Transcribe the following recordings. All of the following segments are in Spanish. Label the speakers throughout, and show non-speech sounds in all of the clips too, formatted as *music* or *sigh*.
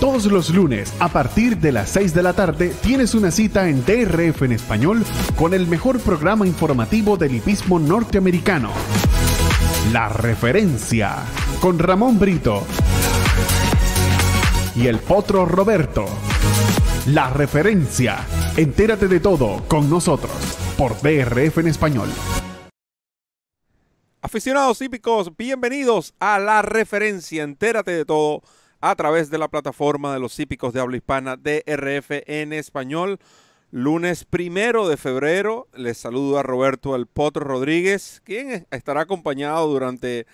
Speaker 1: Todos los lunes, a partir de las 6 de la tarde, tienes una cita en DRF en español
Speaker 2: con el mejor programa informativo del hipismo norteamericano. La referencia con Ramón Brito y el potro Roberto. La referencia. Entérate de todo con nosotros por DRF en español.
Speaker 1: Aficionados hípicos, bienvenidos a La referencia. Entérate de todo a través de la plataforma de los hípicos de habla hispana DRF en español. Lunes primero de febrero, les saludo a Roberto El Potro Rodríguez, quien estará acompañado durante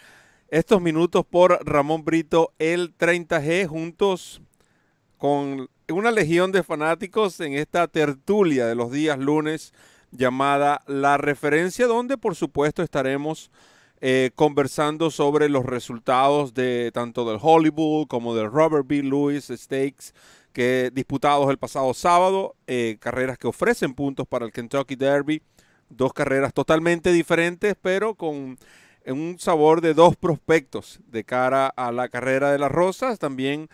Speaker 1: estos minutos por Ramón Brito, el 30G, juntos con una legión de fanáticos en esta tertulia de los días lunes llamada La Referencia, donde por supuesto estaremos eh, conversando sobre los resultados de tanto del Hollywood como del Robert B. Lewis Stakes que disputados el pasado sábado, eh, carreras que ofrecen puntos para el Kentucky Derby, dos carreras totalmente diferentes, pero con un sabor de dos prospectos de cara a la carrera de las rosas, también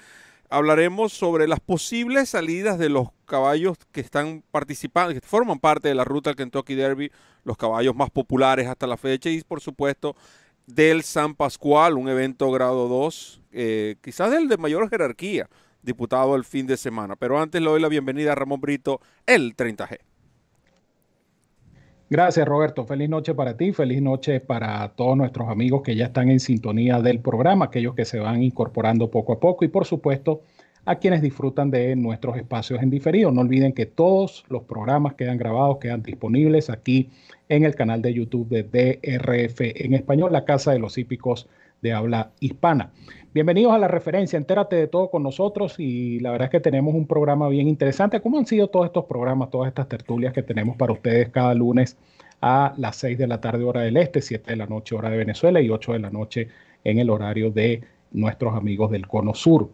Speaker 1: hablaremos sobre las posibles salidas de los caballos que están participando, que forman parte de la ruta del Kentucky Derby, los caballos más populares hasta la fecha y por supuesto del San Pascual, un evento grado 2, eh, quizás el de mayor jerarquía, diputado el fin de semana. Pero antes le doy la bienvenida a Ramón Brito, el 30G.
Speaker 2: Gracias, Roberto. Feliz noche para ti, feliz noche para todos nuestros amigos que ya están en sintonía del programa, aquellos que se van incorporando poco a poco y, por supuesto, a quienes disfrutan de nuestros espacios en diferido. No olviden que todos los programas quedan grabados, quedan disponibles aquí en el canal de YouTube de DRF en español, la Casa de los Hípicos de habla hispana. Bienvenidos a la referencia, entérate de todo con nosotros y la verdad es que tenemos un programa bien interesante. ¿Cómo han sido todos estos programas, todas estas tertulias que tenemos para ustedes cada lunes a las 6 de la tarde hora del este, 7 de la noche hora de Venezuela y 8 de la noche en el horario de nuestros amigos del Cono Sur?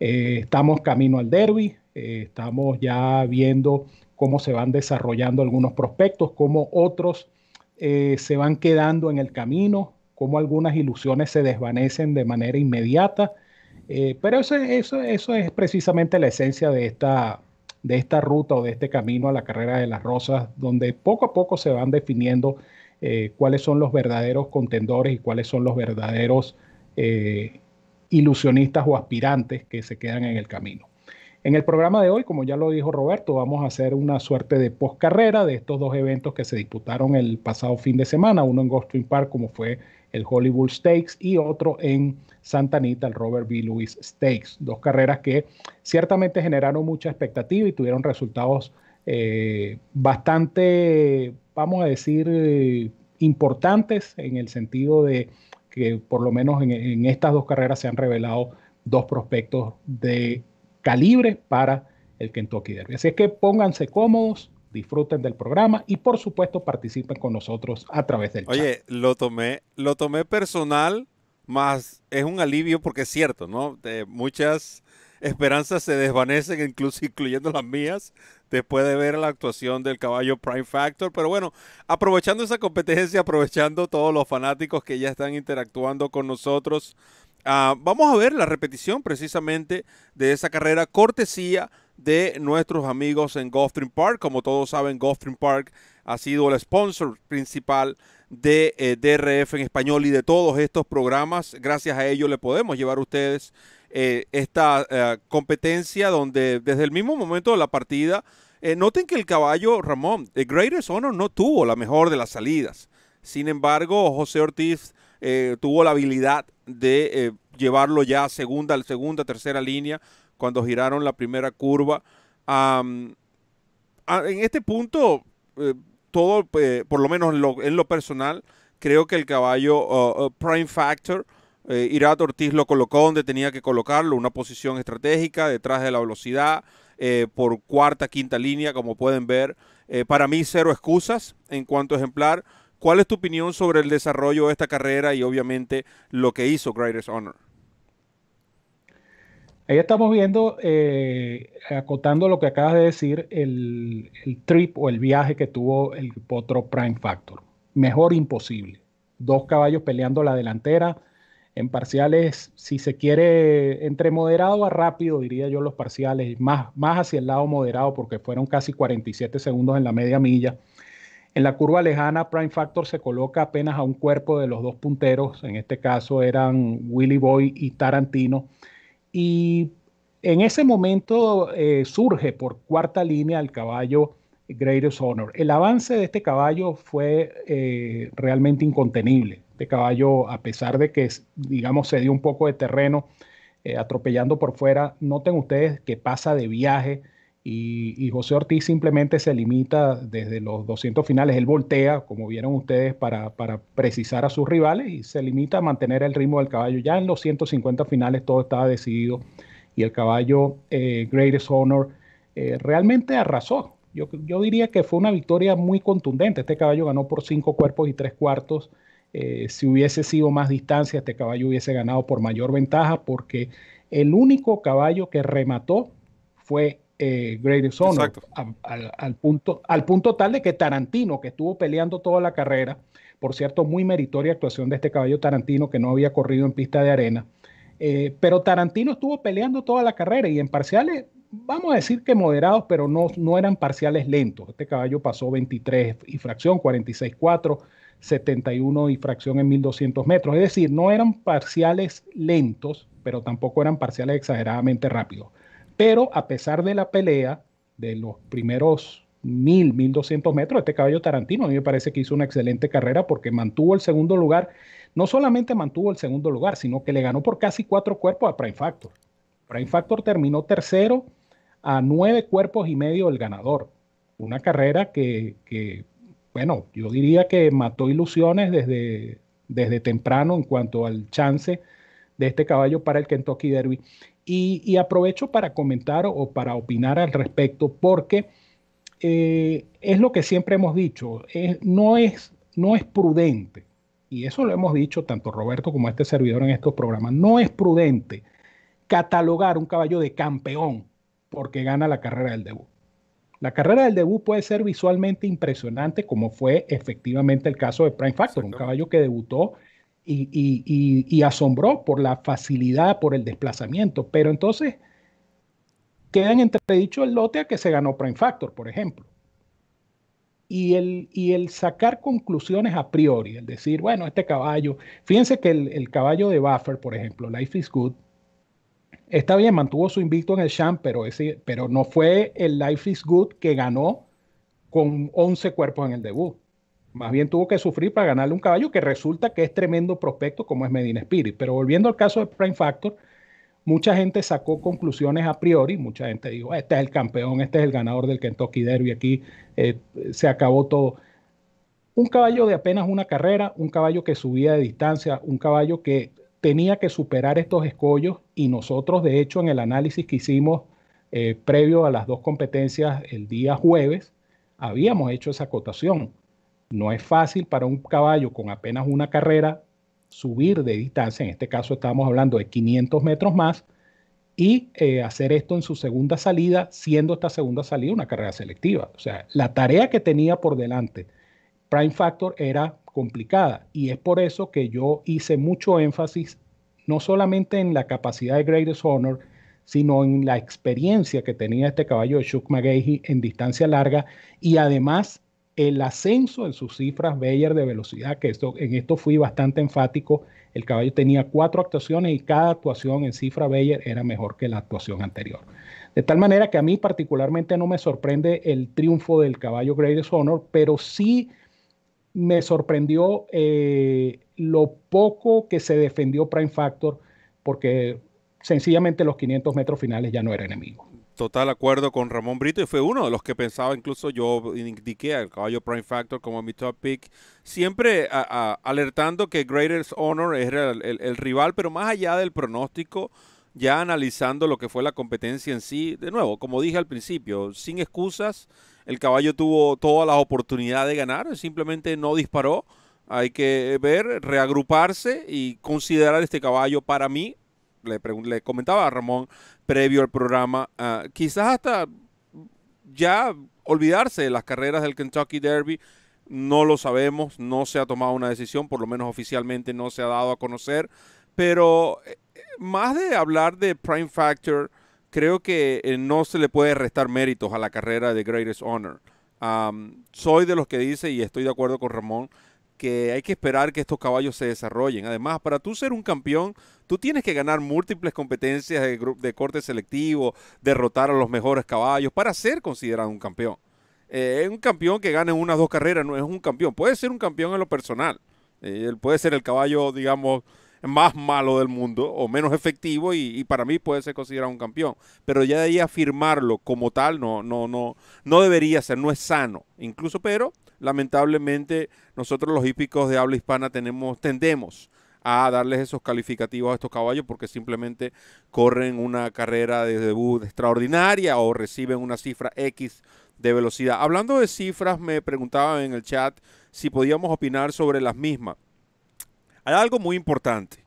Speaker 2: Eh, estamos camino al derby, eh, estamos ya viendo cómo se van desarrollando algunos prospectos, cómo otros eh, se van quedando en el camino, cómo algunas ilusiones se desvanecen de manera inmediata. Eh, pero eso, eso, eso es precisamente la esencia de esta, de esta ruta o de este camino a la carrera de las rosas, donde poco a poco se van definiendo eh, cuáles son los verdaderos contendores y cuáles son los verdaderos eh, ilusionistas o aspirantes que se quedan en el camino. En el programa de hoy, como ya lo dijo Roberto, vamos a hacer una suerte de post-carrera de estos dos eventos que se disputaron el pasado fin de semana, uno en Gulfstream Park, como fue el Hollywood Stakes y otro en Santa Anita, el Robert B. Lewis Stakes. Dos carreras que ciertamente generaron mucha expectativa y tuvieron resultados eh, bastante, vamos a decir, importantes en el sentido de que por lo menos en, en, estas dos carreras se han revelado dos prospectos de calibre para el Kentucky Derby. Así es que pónganse cómodos, disfruten del programa y por supuesto participen con nosotros a través del Oye,
Speaker 1: chat. Oye, lo tomé, lo tomé personal, más es un alivio porque es cierto, ¿no? muchas esperanzas se desvanecen, incluso incluyendo las mías, después de ver la actuación del caballo Prime Factor. Pero bueno, aprovechando esa competencia, aprovechando todos los fanáticos que ya están interactuando con nosotros, ah, vamos a ver la repetición precisamente de esa carrera cortesía de nuestros amigos en Gulfstream Park. Como todos saben, Gulfstream Park ha sido el sponsor principal de eh, DRF en español y de todos estos programas. Gracias a ellos le podemos llevar a ustedes eh, esta eh, competencia donde desde el mismo momento de la partida, noten que el caballo Ramón, The Greatest Honor no tuvo la mejor de las salidas. Sin embargo, José Ortiz tuvo la habilidad de llevarlo ya a segunda, segunda, tercera línea cuando giraron la primera curva. en este punto, eh, todo, eh, por lo menos en lo, personal, creo que el caballo uh, uh, Prime Factor, eh, Ortiz lo colocó donde tenía que colocarlo, una posición estratégica detrás de la velocidad, eh, por cuarta, quinta línea, como pueden ver. para mí, cero excusas en cuanto a ejemplar. ¿Cuál es tu opinión sobre el desarrollo de esta carrera y obviamente lo que hizo Greatest Honor?
Speaker 2: Ahí estamos viendo, eh, acotando lo que acabas de decir, el, trip o el viaje que tuvo el Potro Prime Factor. Mejor imposible. Dos caballos peleando la delantera. En parciales, si se quiere, entre moderado a rápido, diría yo los parciales, más, más hacia el lado moderado, porque fueron casi 47 segundos en la media milla. En la curva lejana, Prime Factor se coloca apenas a un cuerpo de los dos punteros, en este caso eran Willy Boy y Tarantino y en ese momento eh, surge por cuarta línea el caballo Greatest Honor. El avance de este caballo fue eh, realmente incontenible. Este caballo, a pesar de que, digamos, se dio un poco de terreno eh, atropellando por fuera, noten ustedes que pasa de viaje y, José Ortiz simplemente se limita desde los 200 finales, él voltea, como vieron ustedes, para, precisar a sus rivales y se limita a mantener el ritmo del caballo. Ya en los 150 finales todo estaba decidido y el caballo eh, Greatest Honor eh, realmente arrasó. Yo, diría que fue una victoria muy contundente. Este caballo ganó por cinco cuerpos y tres cuartos. Eh, si hubiese sido más distancia, este caballo hubiese ganado por mayor ventaja porque el único caballo que remató fue eh, Greatest al, punto, al punto tal de que Tarantino, que estuvo peleando toda la carrera, por cierto, muy meritoria actuación de este caballo Tarantino que no había corrido en pista de arena, eh, pero Tarantino estuvo peleando toda la carrera y en parciales, vamos a decir que moderados, pero no, no eran parciales lentos. Este caballo pasó 23 y fracción, 46.4, 71 y fracción en 1200 metros. Es decir, no eran parciales lentos, pero tampoco eran parciales exageradamente rápidos. Pero a pesar de la pelea de los primeros 1000, 1200 metros, este caballo Tarantino a mí me parece que hizo una excelente carrera porque mantuvo el segundo lugar. No solamente mantuvo el segundo lugar, sino que le ganó por casi cuatro cuerpos a Prime Factor. Prime Factor terminó tercero a nueve cuerpos y medio del ganador. Una carrera que, bueno, yo diría que mató ilusiones desde, desde temprano en cuanto al chance de este caballo para el Kentucky Derby. Y, aprovecho para comentar o para opinar al respecto, porque eh, es lo que siempre hemos dicho, no, es, no es prudente, y eso lo hemos dicho tanto Roberto como este servidor en estos programas, no es prudente catalogar un caballo de campeón porque gana la carrera del debut. La carrera del debut puede ser visualmente impresionante, como fue efectivamente el caso de Prime Factor, un caballo que debutó y, asombró por la facilidad, por el desplazamiento. Pero entonces quedan entre entredicho el lote a que se ganó Prime Factor, por ejemplo. Y el, y el sacar conclusiones a priori, el decir, bueno, este caballo, fíjense que el, el caballo de Buffer, por ejemplo, Life is Good, está bien, mantuvo su invicto en el Champ, pero, ese, pero no fue el Life is Good que ganó con 11 cuerpos en el debut. Más bien tuvo que sufrir para ganarle un caballo que resulta que es tremendo prospecto como es Medina Spirit. Pero volviendo al caso de Prime Factor, mucha gente sacó conclusiones a priori, mucha gente dijo, ah, este es el campeón, este es el ganador del Kentucky Derby, aquí eh, se acabó todo. Un caballo de apenas una carrera, un caballo que subía de distancia, un caballo que tenía que superar estos escollos y nosotros, de hecho, en el análisis que hicimos eh, previo a las dos competencias el día jueves, habíamos hecho esa acotación. No es fácil para un caballo con apenas una carrera subir de distancia, en este caso estamos hablando de 500 metros más, y eh, hacer esto en su segunda salida, siendo esta segunda salida una carrera selectiva. O sea, la tarea que tenía por delante Prime Factor era complicada y es por eso que yo hice mucho énfasis no solamente en la capacidad de Greatest Honor, sino en la experiencia que tenía este caballo de Chuck McGahey en distancia larga y además el ascenso en sus cifras Bayer de velocidad, que esto, en esto fui bastante enfático. El caballo tenía cuatro actuaciones y cada actuación en cifra Bayer era mejor que la actuación anterior. De tal manera que a mí particularmente no me sorprende el triunfo del caballo Greatest Honor, pero sí me sorprendió eh, lo poco que se defendió Prime Factor, porque sencillamente los 500 metros finales ya no era enemigo
Speaker 1: total acuerdo con Ramón Brito y fue uno de los que pensaba, incluso yo indiqué al caballo Prime Factor como mi top pick, siempre alertando que Greatest Honor era el, el, rival, pero más allá del pronóstico, ya analizando lo que fue la competencia en sí, de nuevo, como dije al principio, sin excusas, el caballo tuvo todas las oportunidades de ganar, simplemente no disparó. Hay que ver, reagruparse y considerar este caballo para mí le, comentaba a Ramón previo al programa, ah, quizás hasta ya olvidarse de las carreras del Kentucky Derby. No lo sabemos, no se ha tomado una decisión, por lo menos oficialmente no se ha dado a conocer. Pero eh, más de hablar de Prime Factor, creo que eh, no se le puede restar méritos a la carrera de Greatest Honor. soy de los que dice, y estoy de acuerdo con Ramón, que hay que esperar que estos caballos se desarrollen. Además, para tú ser un campeón, tú tienes que ganar múltiples competencias de, de corte selectivo, derrotar a los mejores caballos, para ser considerado un campeón. Eh, un campeón que gane unas dos carreras, no es un campeón. Puede ser un campeón en lo personal. Eh, él puede ser el caballo, digamos, más malo del mundo o menos efectivo y, para mí puede ser considerado un campeón. Pero ya de ahí afirmarlo como tal no, no, no, no debería ser, no es sano. Incluso, pero lamentablemente nosotros los hípicos de habla hispana tenemos, tendemos a darles esos calificativos a estos caballos porque simplemente corren una carrera de debut extraordinaria o reciben una cifra X de velocidad. Hablando de cifras, me preguntaban en el chat si podíamos opinar sobre las mismas algo muy importante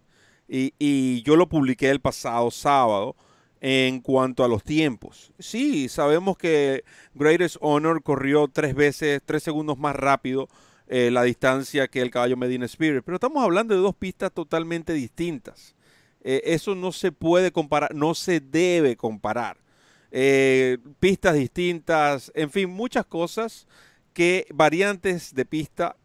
Speaker 1: y, yo lo publiqué el pasado sábado en cuanto a los tiempos. Sí, sabemos que Greatest Honor corrió tres veces, tres segundos más rápido eh, la distancia que el caballo Medina Spirit, pero estamos hablando de dos pistas totalmente distintas. Eh, eso no se puede comparar, no se debe comparar. Eh, pistas distintas, en fin, muchas cosas que variantes de pista,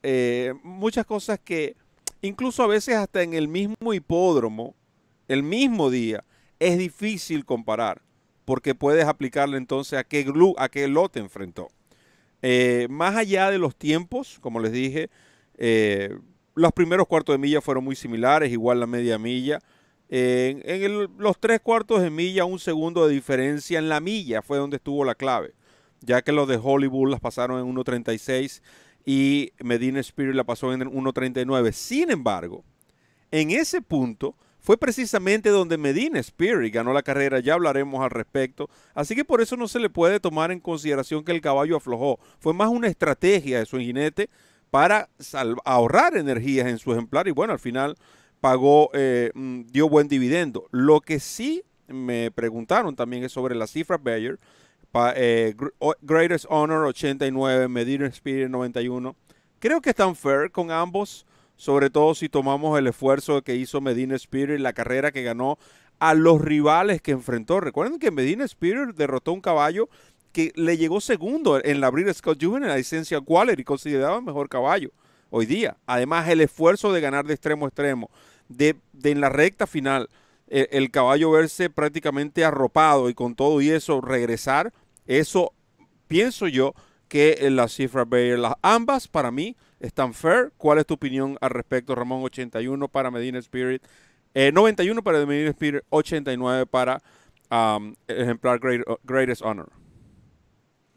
Speaker 1: muchas cosas que incluso a veces hasta en el mismo hipódromo, el mismo día, es difícil comparar, porque puedes aplicarle entonces a qué, a qué lote enfrentó. Eh, más allá de los tiempos, como les dije, eh, los primeros cuartos de milla fueron muy similares, igual la media milla. en los tres cuartos de milla, un segundo de diferencia en la milla fue donde estuvo la clave, ya que los de Hollywood las pasaron en 1.36 y Medina Spirit la pasó en 1.39. Sin embargo, en ese punto fue precisamente donde Medina Spirit ganó la carrera, ya hablaremos al respecto, así que por eso no se le puede tomar en consideración que el caballo aflojó, fue más una estrategia de su jinete para ahorrar energías en su ejemplar y bueno, al final pagó, eh, mm, dio buen dividendo. Lo que sí me preguntaron también es sobre la cifra Bayer, eh, Greatest Honor 89, Medina Spirit 91. Creo que están fair con ambos, sobre todo si tomamos el esfuerzo que hizo Medina Spirit, la carrera que ganó a los rivales que enfrentó. Recuerden que Medina Spirit derrotó un caballo que le llegó segundo en la Breeders' Scott En la licencia Waller, y consideraba mejor caballo hoy día. Además, el esfuerzo de ganar de extremo a extremo, de en la recta final, el, caballo verse prácticamente arropado y con todo y eso regresar, eso pienso yo que eh, la cifra Bayer, las ambas para mí están fair. ¿Cuál es tu opinión al respecto, Ramón? 81 para Medina Spirit, 91 eh, para Medina Spirit, 89 para el um, ejemplar Greatest Honor.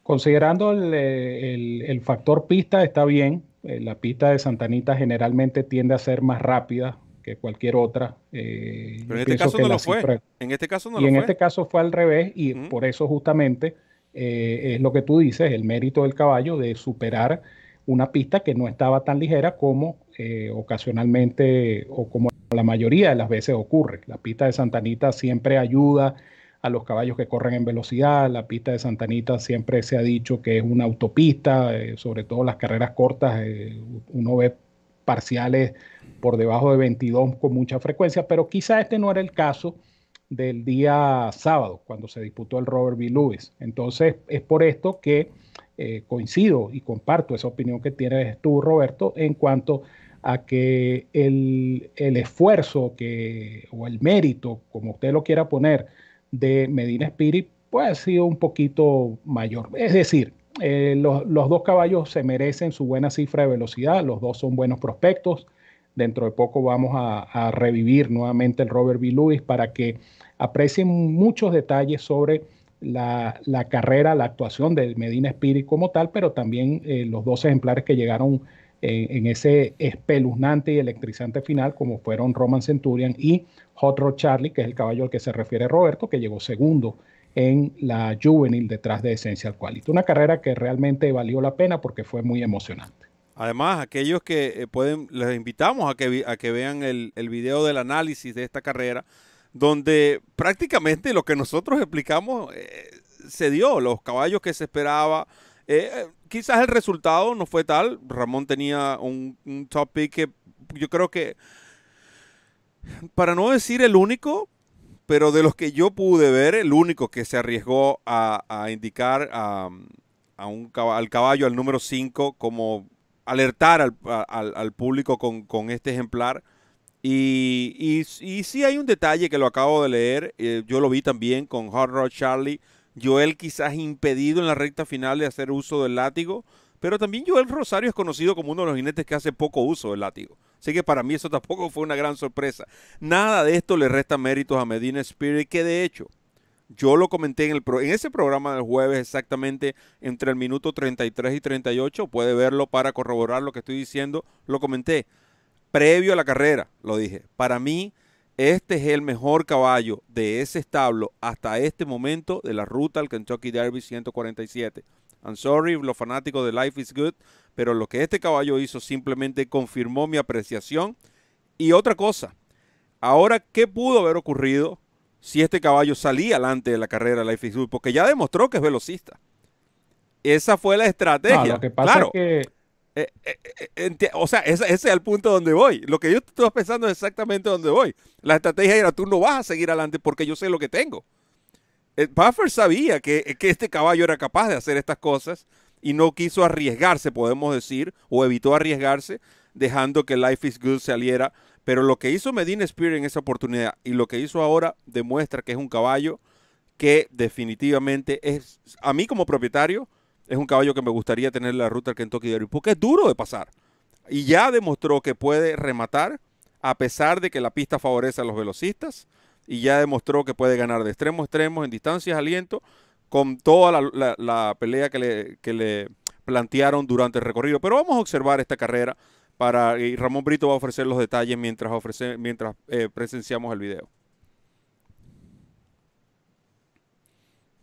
Speaker 2: Considerando eh, el, el, factor pista, está bien. La pista de Santanita generalmente tiende a ser más rápida, cualquier otra. Eh, Pero en este caso no lo fue. En este caso no y en este caso fue al revés y por eso justamente eh, es lo que tú dices, el mérito del caballo de superar una pista que no estaba tan ligera como eh, ocasionalmente o como la mayoría de las veces ocurre. La pista de Santanita siempre ayuda a los caballos que corren en velocidad. La pista de Santanita siempre se ha dicho que es una autopista, sobre todo las carreras cortas, uno ve parciales por debajo de 22 con mucha frecuencia, pero quizá este no era el caso del día sábado, cuando se disputó el Robert B. Lewis. Entonces, es por esto que eh, coincido y comparto esa opinión que tienes tú, Roberto, en cuanto a que el, esfuerzo que, o el mérito, como usted lo quiera poner, de Medina Spirit, pues ha sido un poquito mayor. Es decir, eh, los, los dos caballos se merecen su buena cifra de velocidad, los dos son buenos prospectos, Dentro de poco vamos a, revivir nuevamente el Robert B. Lewis para que aprecien muchos detalles sobre la, carrera, la actuación del Medina Spirit como tal, pero también eh, los dos ejemplares que llegaron en ese espeluznante y electrizante final, como fueron Roman Centurion y Hot Rod Charlie, que es el caballo al que se refiere Roberto, que llegó segundo en la juvenil detrás de Essential Quality. Una carrera que realmente valió la pena porque fue muy emocionante.
Speaker 1: Además, aquellos que eh, pueden, les invitamos a que, que vean el, el video del análisis de esta carrera, donde prácticamente lo que nosotros explicamos eh, se dio, los caballos que se esperaba. Eh, quizás el resultado no fue tal. Ramón tenía un, top pick que yo creo que, para no decir el único, pero de los que yo pude ver, el único que se arriesgó a, indicar a, un, al caballo, al número 5, como alertar al, público con, este ejemplar. Y, y, sí hay un detalle que lo acabo de leer, eh, yo lo vi también con Hot Rod Charlie, Joel quizás impedido en la recta final de hacer uso del látigo, pero también Joel Rosario es conocido como uno de los jinetes que hace poco uso del látigo. Así que para mí eso tampoco fue una gran sorpresa. Nada de esto le resta méritos a Medina Spirit, que de hecho yo lo comenté en, el en ese programa del jueves exactamente entre el minuto 33 y 38. Puede verlo para corroborar lo que estoy diciendo. Lo comenté previo a la carrera, lo dije. Para mí, este es el mejor caballo de ese establo hasta este momento de la ruta al Kentucky Derby 147. I'm sorry, los fanáticos de Life is Good, pero lo que este caballo hizo simplemente confirmó mi apreciación. Y otra cosa, ahora, ¿qué pudo haber ocurrido si este caballo salía adelante de la carrera Life is Good, porque ya demostró que es velocista. Esa fue la estrategia. que claro. que... Eh, eh, eh, o sea, ese, es el punto donde voy. Lo que yo estoy pensando es exactamente donde voy. La estrategia era, tú no vas a seguir adelante porque yo sé lo que tengo. Buffer sabía que, que este caballo era capaz de hacer estas cosas y no quiso arriesgarse, podemos decir, o evitó arriesgarse, dejando que Life is Good saliera pero lo que hizo Medina Spear en esa oportunidad y lo que hizo ahora demuestra que es un caballo que definitivamente es, a mí como propietario, es un caballo que me gustaría tener en la ruta al Kentucky Derby, porque es duro de pasar. Y ya demostró que puede rematar, a pesar de que la pista favorece a los velocistas, y ya demostró que puede ganar de extremo a extremo, en distancias, aliento, con toda la, pelea que le, que le plantearon durante el recorrido. Pero vamos a observar esta carrera y Ramón Brito va a ofrecer los detalles mientras, ofrece, mientras eh, presenciamos el video.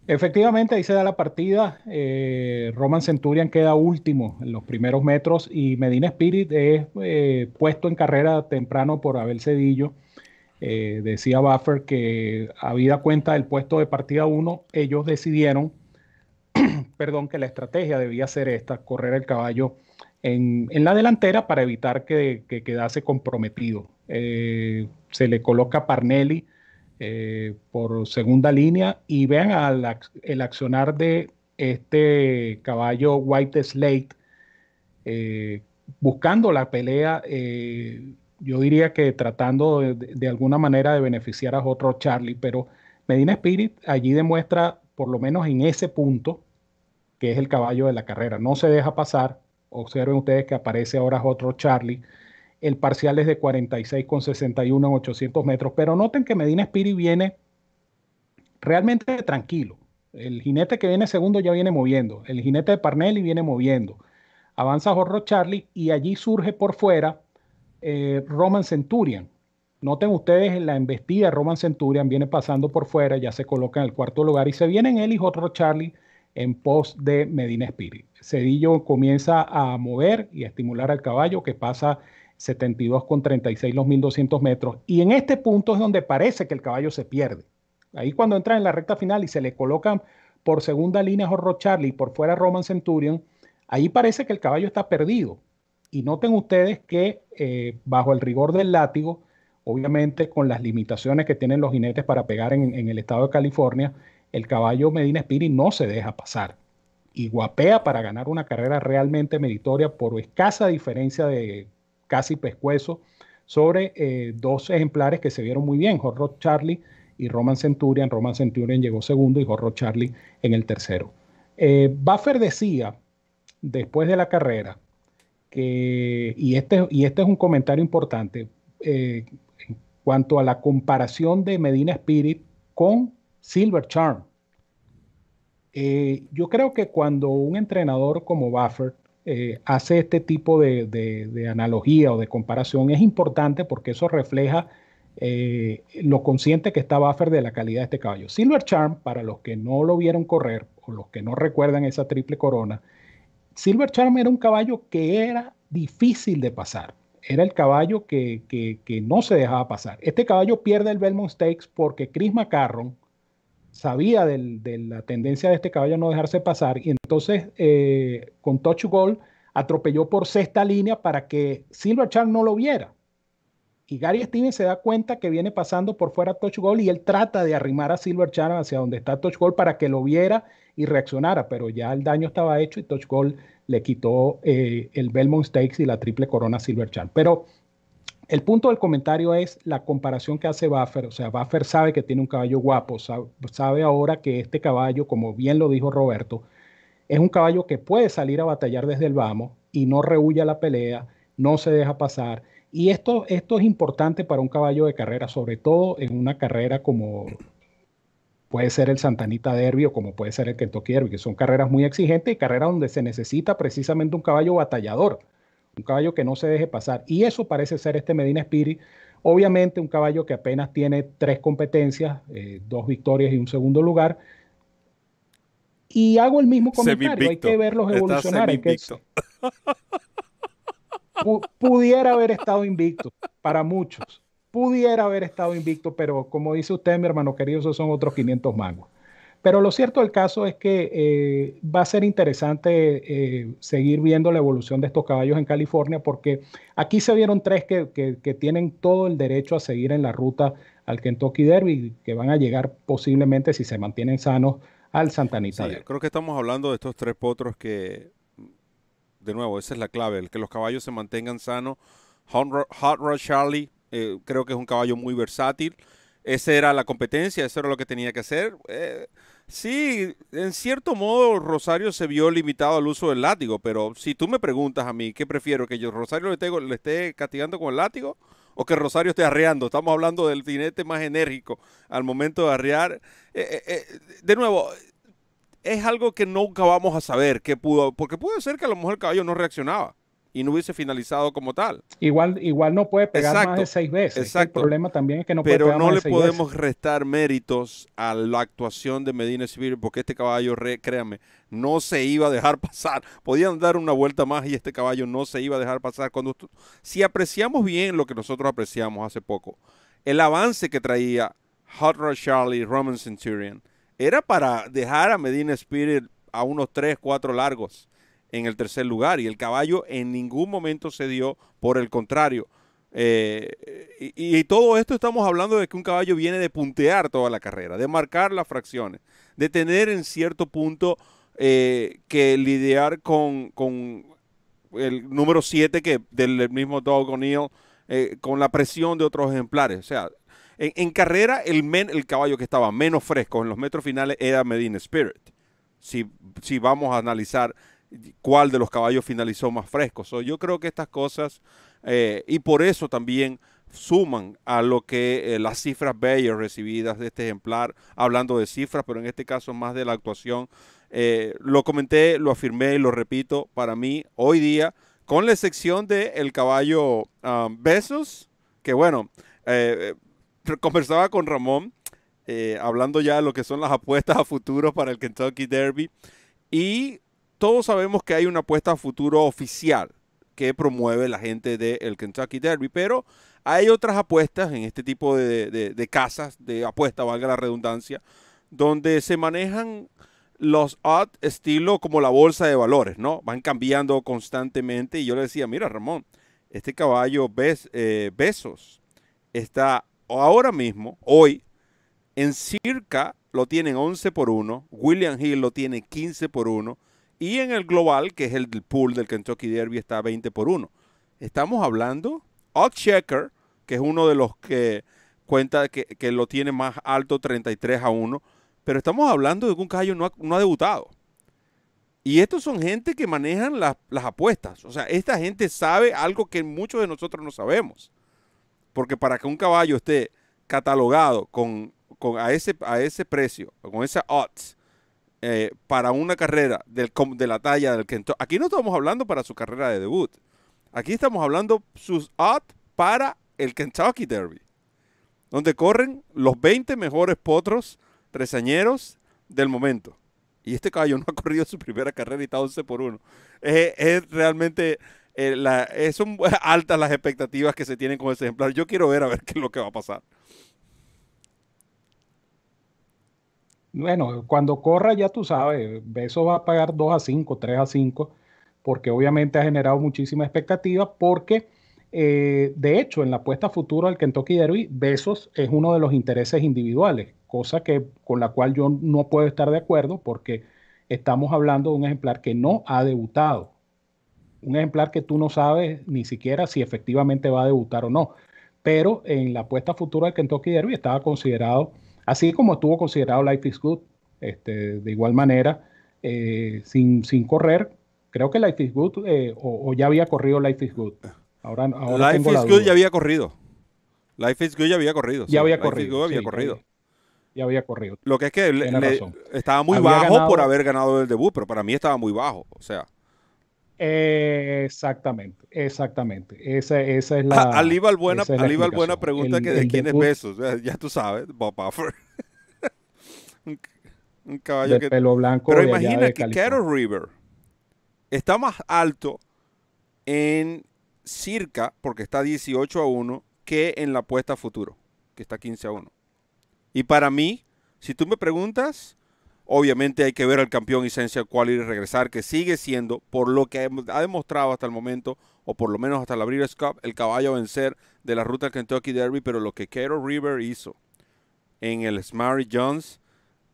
Speaker 2: Efectivamente, ahí se da la partida. Eh, Roman Centurion queda último en los primeros metros y Medina Spirit es eh, puesto en carrera temprano por Abel Cedillo. decía Buffer que, habida cuenta del puesto de partida 1, ellos decidieron, *clears throat* perdón, que la estrategia debía ser esta: correr el caballo en, la delantera para evitar que, quedase comprometido. Eh, se le coloca Parnelli eh, por segunda línea y vean al, el accionar de este caballo White Slate eh, buscando la pelea yo diría que tratando de, alguna manera de beneficiar a otro Charlie, pero Medina Spirit allí demuestra, por lo menos en ese punto, que es el caballo de la carrera. No se deja pasar, observen ustedes que aparece ahora otro Charlie. El parcial es de 46,61 en 800 metros. Pero noten que Medina Spiri viene realmente tranquilo. El jinete que viene segundo ya viene moviendo. El jinete de Parnelli viene moviendo. Avanza Jorro Charlie y allí surge por fuera eh, Roman Centurion. Noten ustedes en la embestida, Roman Centurion viene pasando por fuera, ya se coloca en el cuarto lugar y se vienen él y otro Charlie en pos de Medina Spirit. Cedillo comienza a mover y a estimular al caballo que pasa 72,36 los 1200 metros. Y en este punto es donde parece que el caballo se pierde. Ahí cuando entra en la recta final y se le colocan por segunda línea ...Jorro Charlie y por fuera Roman Centurion, ahí parece que el caballo está perdido. Y noten ustedes que eh, bajo el rigor del látigo, obviamente con las limitaciones que tienen los jinetes para pegar en el estado de California, el caballo Medina Spirit no se deja pasar y guapea para ganar una carrera realmente meritoria por escasa diferencia de casi pescuezo sobre eh, dos ejemplares que se vieron muy bien, Jorro Charlie y Roman Centurion. Roman Centurion llegó segundo y Jorro Charlie en el tercero. Eh, Buffer decía después de la carrera que, y este, y este es un comentario importante, eh, en cuanto a la comparación de Medina Spirit con Silver Charm. Eh, yo creo que cuando un entrenador como Buffer eh, hace este tipo de, analogía o de comparación es importante porque eso refleja eh, lo consciente que está Buffer de la calidad de este caballo. Silver Charm, para los que no lo vieron correr o los que no recuerdan esa triple corona, Silver Charm era un caballo que era difícil de pasar. Era el caballo que, que no se dejaba pasar. Este caballo pierde el Belmont Stakes porque Chris McCarron, sabía del, de la tendencia de este caballo a no dejarse pasar y entonces eh, con touch Gold atropelló por sexta línea para que Silver Charm no lo viera. Y Gary Stevens se da cuenta que viene pasando por fuera Touch Gold y él trata de arrimar a Silver Charm hacia donde está Touch Gold para que lo viera y reaccionara, pero ya el daño estaba hecho y Touch Gold le quitó eh, el Belmont Stakes y la triple corona a Silver Charm. Pero el punto del comentario es la comparación que hace Buffer. O sea, Buffer sabe que tiene un caballo guapo, sabe, ahora que este caballo, como bien lo dijo Roberto, es un caballo que puede salir a batallar desde el vamos y no rehúye la pelea, no se deja pasar. Y esto, esto es importante para un caballo de carrera, sobre todo en una carrera como puede ser el Santanita Derby o como puede ser el Kentucky Derby, que son carreras muy exigentes y carreras donde se necesita precisamente un caballo batallador un caballo que no se deje pasar. Y eso parece ser este Medina Spirit. Obviamente un caballo que apenas tiene tres competencias, eh, dos victorias y un segundo lugar. Y hago el mismo comentario, hay que verlos evolucionar. *laughs* pudiera haber estado invicto para muchos, pudiera haber estado invicto, pero como dice usted, mi hermano querido, esos son otros 500 mangos. Pero lo cierto del caso es que eh, va a ser interesante eh, seguir viendo la evolución de estos caballos en California porque aquí se vieron tres que, tienen todo el derecho a seguir en la ruta al Kentucky Derby, que van a llegar posiblemente, si se mantienen sanos, al Santa Anita.
Speaker 1: creo que estamos hablando de estos tres potros que, de nuevo, esa es la clave, el que los caballos se mantengan sanos. Hot Rod Charlie eh, creo que es un caballo muy versátil. Esa era la competencia, eso era lo que tenía que hacer. Eh, sí, en cierto modo Rosario se vio limitado al uso del látigo, pero si tú me preguntas a mí, ¿qué prefiero? ¿Que yo Rosario le, esté, castigando con el látigo o que Rosario esté arreando? Estamos hablando del jinete más enérgico al momento de arrear. Eh, eh, de nuevo, es algo que nunca vamos a saber qué pudo, porque puede ser que a lo mejor el caballo no reaccionaba y no hubiese finalizado como tal.
Speaker 2: Igual, igual no puede pegar más de seis veces. El problema también es que no puede Pero no le podemos
Speaker 1: restar méritos a la actuación de Medina Spirit porque este caballo, créanme, no se iba a dejar *laughs* pasar. Podían dar una vuelta más y este caballo no se iba a dejar pasar. si apreciamos bien lo que nosotros apreciamos hace poco, el avance que traía Hot Rod Charlie, Roman Centurion, era para dejar a Medina Spirit a unos tres, cuatro largos en el tercer lugar y el caballo en ningún momento se dio, por el contrario. Eh, y, todo esto estamos hablando de que un caballo viene de puntear toda la carrera, de marcar las fracciones, de tener en cierto punto eh, que lidiar con, el número 7 que del mismo Doug O'Neill, eh, con la presión de otros ejemplares. O sea, en, carrera el, el caballo que estaba menos fresco en los metros finales era Medina Spirit. Si, si vamos a analizar cuál de los caballos finalizó más fresco. yo creo que estas cosas, eh, y por eso también suman a lo que eh, las cifras Bayer recibidas de este ejemplar, hablando de cifras, pero en este caso más de la actuación. Eh, lo comenté, lo afirmé y lo repito, para mí hoy día, con la excepción del el caballo um, Besos, que bueno, conversaba con Ramón, hablando ya de lo que son las apuestas a futuro para el Kentucky Derby, y todos sabemos que hay una apuesta a futuro oficial que promueve la gente del Kentucky Derby, pero hay otras apuestas en este tipo de, casas de apuesta, valga la redundancia, donde se manejan los odds estilo como la bolsa de valores, ¿no? Van cambiando constantemente y yo le decía, mira Ramón, este caballo eh, Besos está ahora mismo, hoy, en circa lo tienen 11 por 1, William Hill lo tiene 15 por 1, y en el global, que es el pool del Kentucky Derby, está 20 por 1. Estamos hablando, Odd Checker, que es uno de los que cuenta que, lo tiene más alto, 33 a 1, pero estamos hablando de que un caballo no ha, no ha debutado. Y estos son gente que manejan las apuestas. O sea, esta gente sabe algo que muchos de nosotros no sabemos. Porque para que un caballo esté catalogado con, a, ese, a ese precio, con esa odds, eh, para una carrera del, de la talla del Kentucky. Aquí no estamos hablando para su carrera de debut. Aquí estamos hablando sus odds para el Kentucky Derby, donde corren los 20 mejores potros rezañeros del momento. Y este caballo *laughs* no ha corrido su primera carrera y está 11 por 1. Es, realmente, eh, son *laughs* altas las expectativas que se tienen con ese ejemplar. Yo quiero ver a ver qué es lo que va a pasar.
Speaker 2: Bueno, cuando corra ya tú sabes, Besos va a pagar 2 a 5, 3 a 5, porque obviamente ha generado muchísima expectativa, porque eh, de hecho en la apuesta futura del Kentucky Derby, Besos es uno de los intereses individuales, cosa que, con la cual yo no puedo estar de acuerdo porque estamos hablando de un ejemplar que no ha debutado, un ejemplar que tú no sabes ni siquiera si efectivamente va a debutar o no, pero en la apuesta futura del Kentucky Derby estaba considerado Así como estuvo considerado Life is Good, este, de igual manera, eh, sin, sin, correr, creo que Life is Good, eh, o, ya había corrido Life is Good. Ahora, Life is Good ya
Speaker 1: había corrido. Life is Good ya había corrido. Ya había Life corrido. Is good había corrido.
Speaker 2: Ya había corrido. Lo que es que estaba muy bajo por haber
Speaker 1: ganado el debut, pero para mí estaba muy bajo. O sea
Speaker 2: exactamente, exactamente. Esa, esa es la. Ah, buena, buena pregunta que de quién es Besos.
Speaker 1: Ya tú sabes, Bob Buffer. *laughs* un, caballo que. blanco. Pero imagina que quiero River está más alto en circa, porque está 18 a 1, que en la apuesta futuro, que está 15 a 1. Y para mí, si tú me preguntas, Obviamente hay que ver al campeón ir y regresar, que sigue siendo, por lo que ha demostrado hasta el momento, o por lo menos hasta el abrir Cup, el caballo a vencer de la ruta Kentucky Derby, pero lo que Carol River hizo en el Smarty Jones,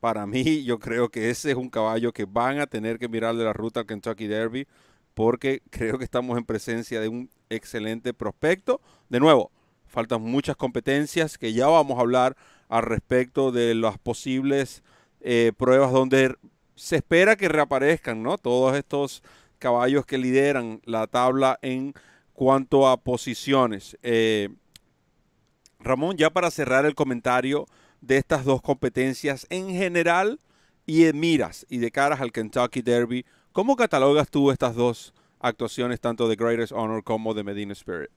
Speaker 1: para mí *laughs* yo creo que ese es un caballo que van a tener que mirar de la ruta Kentucky Derby, porque creo que estamos en presencia de un excelente prospecto. De nuevo, faltan muchas competencias que ya vamos a hablar al respecto de las posibles eh, pruebas donde se espera que reaparezcan ¿no? todos estos caballos que lideran la tabla en cuanto a posiciones. Eh, Ramón, ya para cerrar el comentario de estas dos competencias en general y en miras y de caras al Kentucky Derby, ¿cómo catalogas tú estas dos actuaciones tanto de Greatest Honor como de Medina Spirit?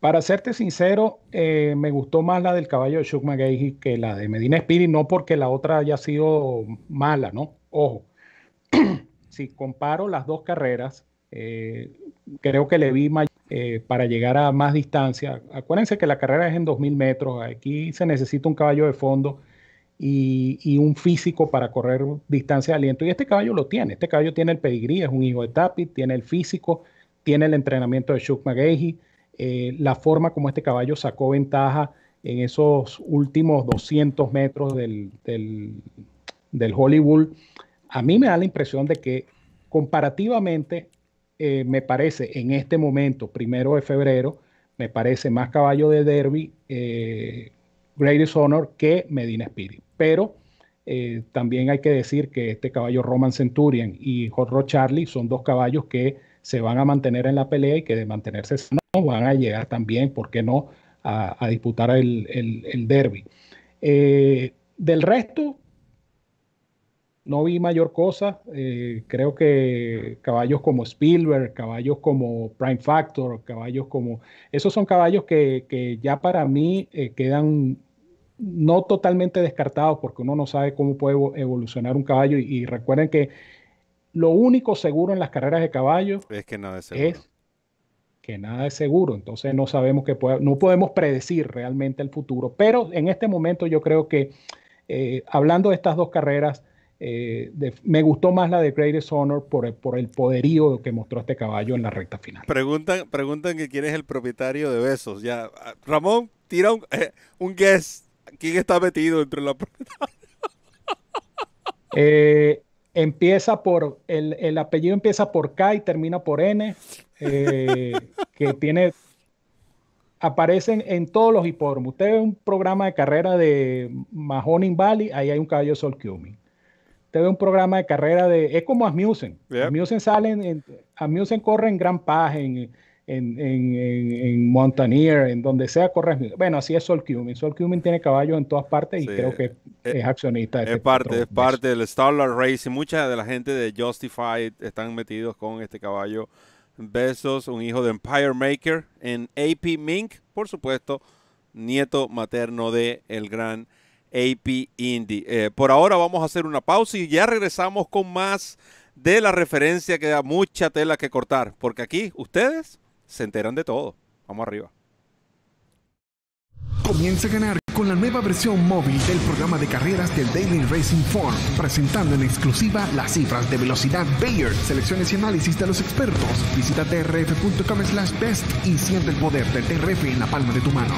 Speaker 2: Para serte sincero, eh, me gustó más la del caballo de Chuck que la de Medina Spirit, no porque la otra haya sido mala, ¿no? Ojo, *clears throat* si comparo las dos carreras, eh, creo que le vi mayor, eh, para llegar a más distancia. Acuérdense que la carrera es en 2.000 metros, aquí se necesita un caballo de fondo y, un físico para correr distancia de aliento, y este caballo lo tiene, este caballo tiene el pedigrí, es un hijo de Tapit, tiene el físico, tiene el entrenamiento de Chuck eh, la forma como este caballo sacó ventaja en esos últimos 200 metros del, Hollywood, a mí me da la impresión de que comparativamente eh, me parece en este momento, primero de febrero, me parece más caballo de derby eh, Greatest Honor que Medina Spirit. Pero también hay que decir que este caballo Roman Centurion y Horro Charlie son dos caballos que se van a mantener en la pelea y que de mantenerse van a llegar también, ¿por qué no?, a, disputar el, derby. Eh, del resto, no vi mayor cosa. Eh, creo que caballos como Spielberg, caballos como Prime Factor, caballos como... Esos son caballos que, ya para mí eh, quedan no totalmente descartados porque uno no sabe cómo puede evolucionar un caballo. Y, recuerden que lo único seguro en las carreras de
Speaker 1: caballos es que es
Speaker 2: que nada es seguro, entonces no sabemos que pueda no podemos predecir realmente el futuro, pero en este momento yo creo que eh, hablando de estas dos carreras, eh, me gustó más la de Greatest Honor por el, por el poderío que mostró este caballo en la recta final.
Speaker 1: Preguntan, preguntan que quién es el propietario de Besos. Ya, ah, Ramón, tira un, eh, un guess. ¿Quién está metido entre la
Speaker 2: *laughs* eh, Empieza por, el, apellido empieza por K y termina por N, eh, que tiene, aparecen en todos los hipódromos. Usted ve un programa de carrera de Mahoning Valley, ahí hay un caballo Sol Cumming Usted ve un programa de carrera de, es como Asmussen. Yep. Asmussen salen, en, Asmussen corre en Gran en, en, en, en, Mountaineer, en donde sea, correcto. Bueno, así es Sol Cumin. Sol Cumin tiene caballos en todas partes y creo que eh, eh, es, accionista. Es este parte, es parte
Speaker 1: del Starlight y Mucha de la gente de Justified están metidos con este caballo. Besos, un hijo de Empire Maker en AP Mink, por supuesto, nieto materno de el gran AP Indy. Eh, por ahora vamos a hacer una pausa y ya regresamos con más de la referencia que da mucha tela que cortar, porque aquí ustedes se enteran de todo. Vamos arriba.
Speaker 2: Comienza a ganar con la nueva versión móvil del programa de carreras del Daily Racing Form, presentando en exclusiva las cifras de velocidad Bayer, selecciones y análisis de los expertos. Visita trf.com slash best y siente el poder del TRF en la palma de tu mano.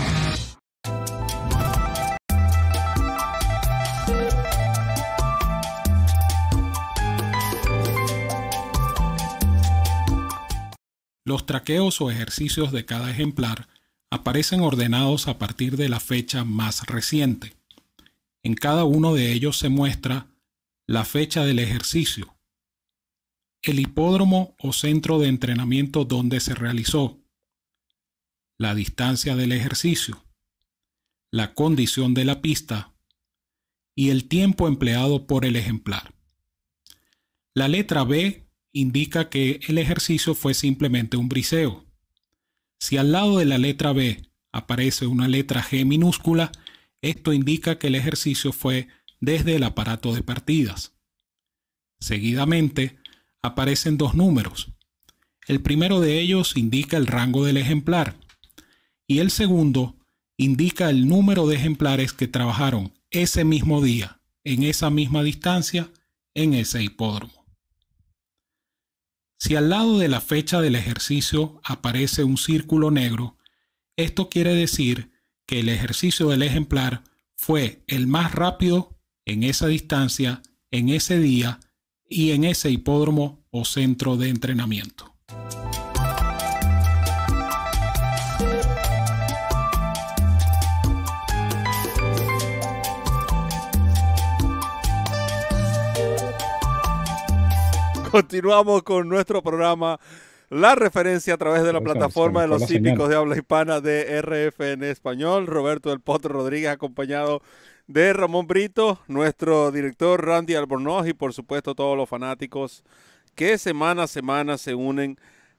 Speaker 2: Los traqueos o ejercicios de cada ejemplar aparecen ordenados a partir de la fecha más reciente. En cada uno de ellos se muestra la fecha del ejercicio, el hipódromo o centro de entrenamiento donde se realizó, la distancia del ejercicio, la condición de la pista y el tiempo empleado por el ejemplar. La letra B indica que el ejercicio fue simplemente un briseo. Si al lado de la letra B aparece una letra G minúscula, esto indica que el ejercicio fue desde el aparato de partidas. Seguidamente, aparecen dos números. El primero de ellos indica el rango del ejemplar y el segundo indica el número de ejemplares que trabajaron ese mismo día, en esa misma distancia, en ese hipódromo. Si al lado de la fecha del ejercicio aparece un círculo negro, esto quiere decir que el ejercicio del ejemplar fue el más rápido en esa distancia, en ese día y en ese hipódromo o centro de entrenamiento.
Speaker 1: Continuamos con nuestro programa. La referencia a través de la plataforma de los cívicos de habla hispana de RF en español. Roberto del Potro Rodríguez acompañado de Ramón Brito, nuestro director Randy Albornoz y por supuesto todos los fanáticos que semana a semana se unen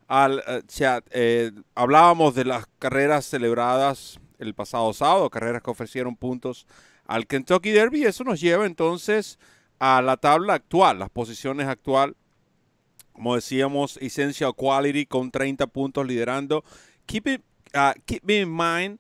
Speaker 1: al chat. Eh, eh, hablábamos de las carreras celebradas el pasado sábado, carreras que ofrecieron puntos al Kentucky Derby. Eso nos lleva entonces a la tabla actual, las posiciones actuales, como decíamos, Essential Quality con 30 puntos liderando. Keep, it, uh, keep Me in Mind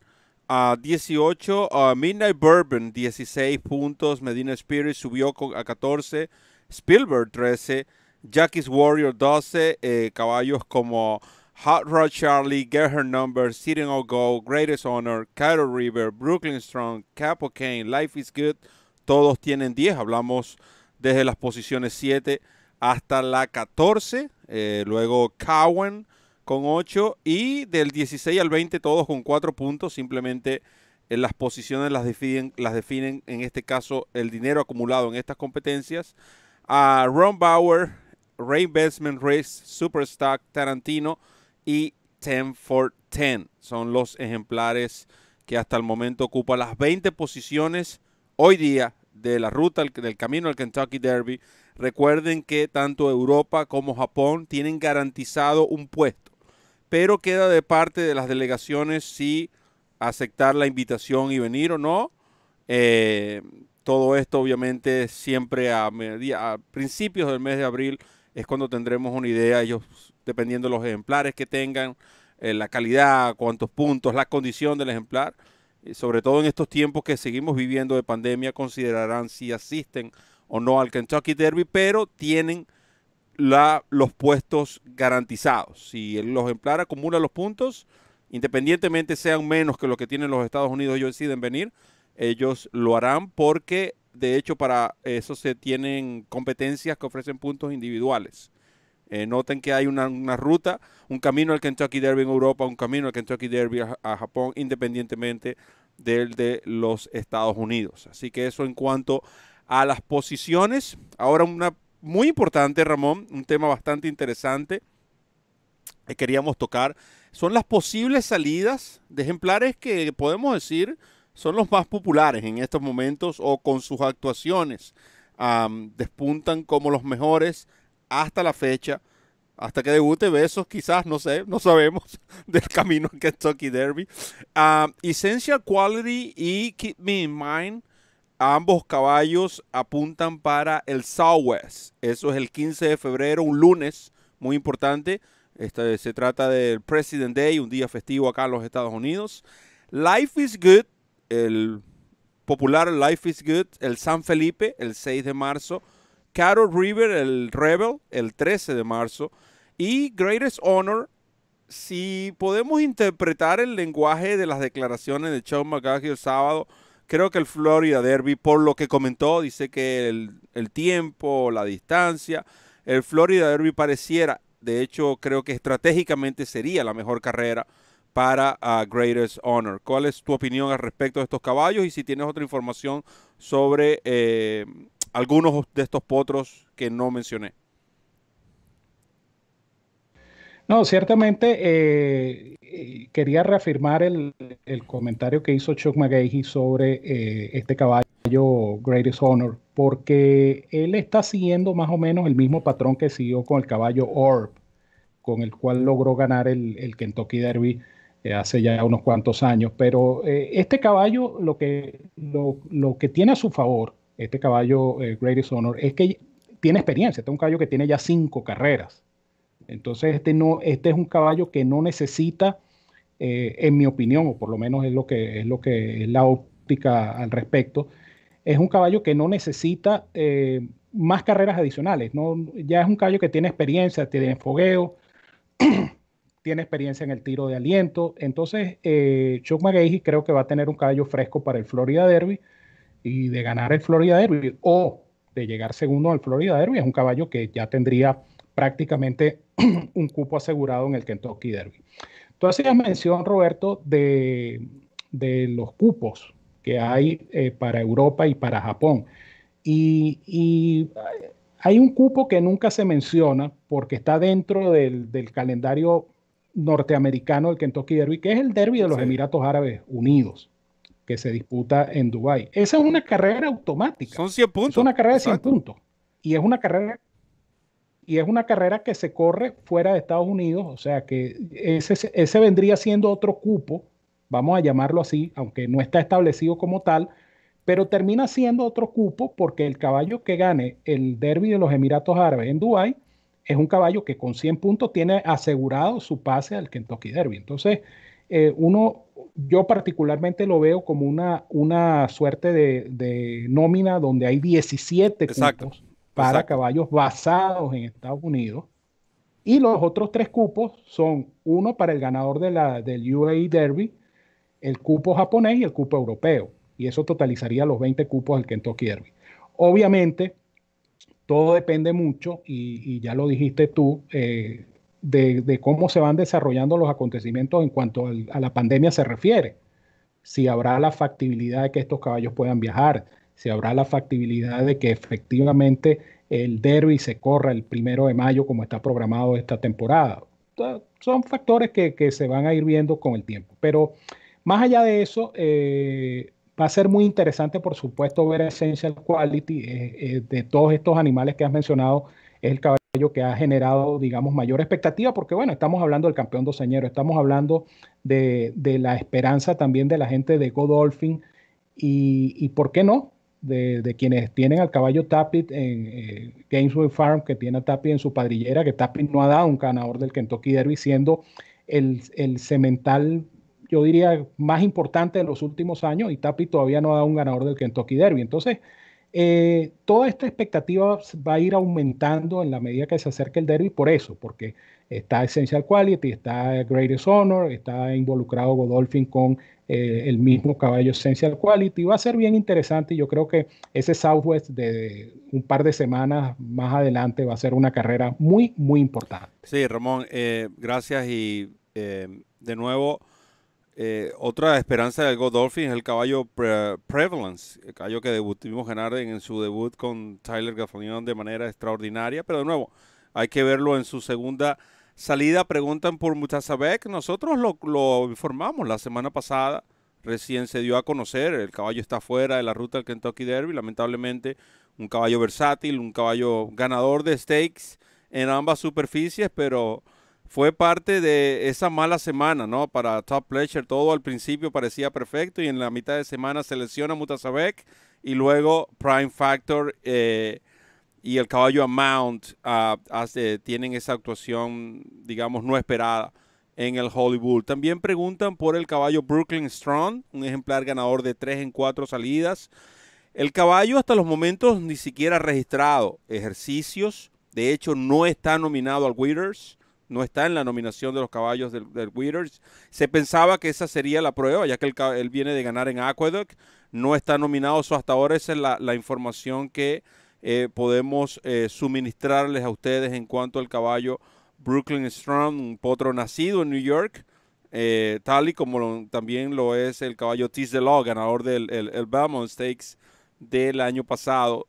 Speaker 1: a uh, 18, uh, Midnight Bourbon 16 puntos, Medina Spirit subió a 14, Spielberg 13, Jackie's Warrior 12, eh, caballos como Hot Rod Charlie, Get Her Number, Sitting on Go, Greatest Honor, Cairo River, Brooklyn Strong, Capo Kane, Life is Good, todos tienen 10, hablamos desde las posiciones 7 hasta la 14, eh, luego Cowan con 8 y del 16 al 20 todos con 4 puntos, simplemente en eh, las posiciones las definen, las definen en este caso el dinero acumulado en estas competencias. A Ron Bauer, Ray Race, Superstock, Tarantino y 10 for 10 son los ejemplares que hasta el momento ocupa las 20 posiciones hoy día de la ruta del camino al Kentucky Derby Recuerden que tanto Europa como Japón tienen garantizado un puesto, pero queda de parte de las delegaciones si aceptar la invitación y venir o no. Eh, todo esto obviamente siempre a, principios del mes de abril es cuando tendremos una idea, ellos dependiendo de los ejemplares que tengan, eh, la calidad, cuántos puntos, la condición del ejemplar, sobre todo en estos tiempos que seguimos viviendo de pandemia, considerarán si asisten o no al Kentucky Derby, pero tienen la, los puestos garantizados. Si los ejemplar acumula los puntos, independientemente sean menos que lo que tienen los Estados Unidos, ellos deciden venir, ellos lo harán porque de hecho para eso se tienen competencias que ofrecen puntos individuales. Eh, noten que hay una, ruta, un camino al Kentucky Derby en Europa, un camino al Kentucky Derby a Japón, independientemente del de los Estados Unidos. Así que eso en cuanto a las posiciones. Ahora una muy importante, Ramón, un tema bastante interesante que queríamos tocar, son las posibles salidas de ejemplares que podemos decir son los más populares en estos momentos o con sus actuaciones despuntan como los mejores hasta la fecha hasta que debute Besos, quizás, no sé, no sabemos *laughs* del camino que Kentucky Derby. Essential Quality y Keep Me in Mind Ambos caballos apuntan para el Southwest. Eso es el 15 de febrero, un lunes muy importante. Este, se trata del President Day, un día festivo acá en los Estados Unidos. Life is Good, el popular Life is Good, el San Felipe, el 6 de marzo. Carol River, el Rebel, el 13 de marzo. Y Greatest Honor, si podemos interpretar el lenguaje de las declaraciones de Chuck McCarthy el sábado, creo que el Florida Derby, por lo que comentó, dice que el, tiempo, la distancia, el Florida Derby pareciera, de hecho creo que estratégicamente sería la mejor carrera para ah, Greatest Honor. ¿Cuál es tu opinión al respecto de estos caballos y si tienes otra información sobre eh, algunos de estos potros que no mencioné?
Speaker 2: No, ciertamente eh, quería reafirmar el, comentario que hizo Chuck McGahey sobre eh, este caballo Greatest Honor, porque él está siguiendo más o menos el mismo patrón que siguió con el caballo Orb, con el cual logró ganar el, el Kentucky Derby eh, hace ya unos cuantos años. Pero este caballo lo que, lo, lo, que tiene a su favor, este caballo Greatest Honor, es que tiene experiencia, este es un caballo que tiene ya cinco carreras. Entonces, este, no, este es un caballo que no necesita, eh, en mi opinión, o por lo menos es lo, que, es lo que es la óptica al respecto, es un caballo que no necesita eh, más carreras adicionales. No, ya es un caballo que tiene experiencia, tiene fogueo, *clears throat* tiene experiencia en el tiro de aliento. Entonces, eh, Chuck McGahey creo que va a tener un caballo fresco para el Florida Derby y de ganar el Florida Derby o de llegar segundo al Florida Derby es un caballo que ya tendría prácticamente *clears throat* un cupo asegurado en el Kentucky Derby. Tú hacías mención, Roberto, de, los cupos que hay eh, para Europa y para Japón. Y, hay un cupo que nunca se menciona porque está dentro del, calendario norteamericano del Kentucky Derby, que es el Derby de los Emiratos Árabes Unidos, que se disputa en Dubái. Esa es una carrera automática. Son 100 puntos. Es una carrera de 100 puntos. Y es una carrera y es una carrera que se corre fuera de Estados Unidos, o sea que ese, ese vendría siendo otro cupo, vamos a llamarlo así, aunque no está establecido como tal, pero termina siendo otro cupo porque el caballo que gane el derby de los Emiratos Árabes en Dubái es un caballo que con 100 puntos tiene asegurado su pase al Kentucky Derby. Entonces, eh, uno, yo particularmente lo veo como una, una suerte de, nómina donde hay 17 Puntos para caballos basados en Estados Unidos. Y los otros tres cupos son uno para el ganador de la, del UAE Derby, el cupo japonés y el cupo europeo. Y eso totalizaría los 20 cupos del Kentucky Derby. Obviamente, todo depende mucho, y, ya lo dijiste tú, eh, de, cómo se van desarrollando los acontecimientos en cuanto a la pandemia se refiere. Si habrá la factibilidad de que estos caballos puedan viajar, si habrá la factibilidad de que efectivamente el derby se corra el primero de mayo como está programado esta temporada. Son factores que, se van a ir viendo con el tiempo. Pero más allá de eso, eh, va a ser muy interesante, por supuesto, ver Essential Quality eh, eh, de todos estos animales que has mencionado. Es el caballo que ha generado, digamos, mayor expectativa, porque bueno, estamos hablando del campeón doceñero, estamos hablando de, la esperanza también de la gente de Godolphin y, ¿por qué no? de, quienes tienen al caballo Tapit en eh, Gamesway Farm, que tiene a Tapit en su padrillera, que Tapit no ha dado un ganador del Kentucky Derby, siendo el, cemental, yo diría, más importante de los últimos años, y Tapit todavía no ha dado un ganador del Kentucky Derby. Entonces, eh, toda esta expectativa va a ir aumentando en la medida que se acerque el derby por eso, porque Está Essential Quality, está Greatest Honor, está involucrado Godolphin con eh, el mismo caballo Essential Quality. Va a ser bien interesante yo creo que ese Southwest de un par de semanas más adelante va a ser una carrera muy, muy importante.
Speaker 1: Sí, Ramón, eh, gracias y eh, de nuevo, otra esperanza de Godolphin es el caballo Prevalence, el caballo que debutimos ganar en, su debut con Tyler gafonión de manera extraordinaria, pero de nuevo, hay que verlo en su segunda salida preguntan por Mutazabek. Nosotros lo, informamos la semana pasada. Recién se dio a conocer. El caballo está fuera de la ruta del Kentucky Derby. Lamentablemente, un caballo versátil, un caballo ganador de stakes en ambas superficies, pero fue parte de esa mala semana, ¿no? Para Top Pleasure todo al principio parecía perfecto y en la mitad de semana se lesiona y luego Prime Factor. Eh, y el caballo Amount ah, hace, tienen esa actuación, digamos, no esperada en el Hollywood. También preguntan por el caballo Brooklyn Strong, un ejemplar ganador de 3 en 4 salidas. El caballo hasta los momentos ni siquiera ha registrado ejercicios. De hecho, no está nominado al Witters. No está en la nominación de los caballos del, del Se pensaba que esa sería la prueba, ya que él viene de ganar en Aqueduct. No está nominado. eso hasta ahora esa es la información que eh, podemos eh, suministrarles a ustedes en cuanto al caballo Brooklyn Strong, un potro nacido en New York, eh, tal y como también lo es el caballo Tis de Law, ganador del el, Belmont Stakes del año pasado.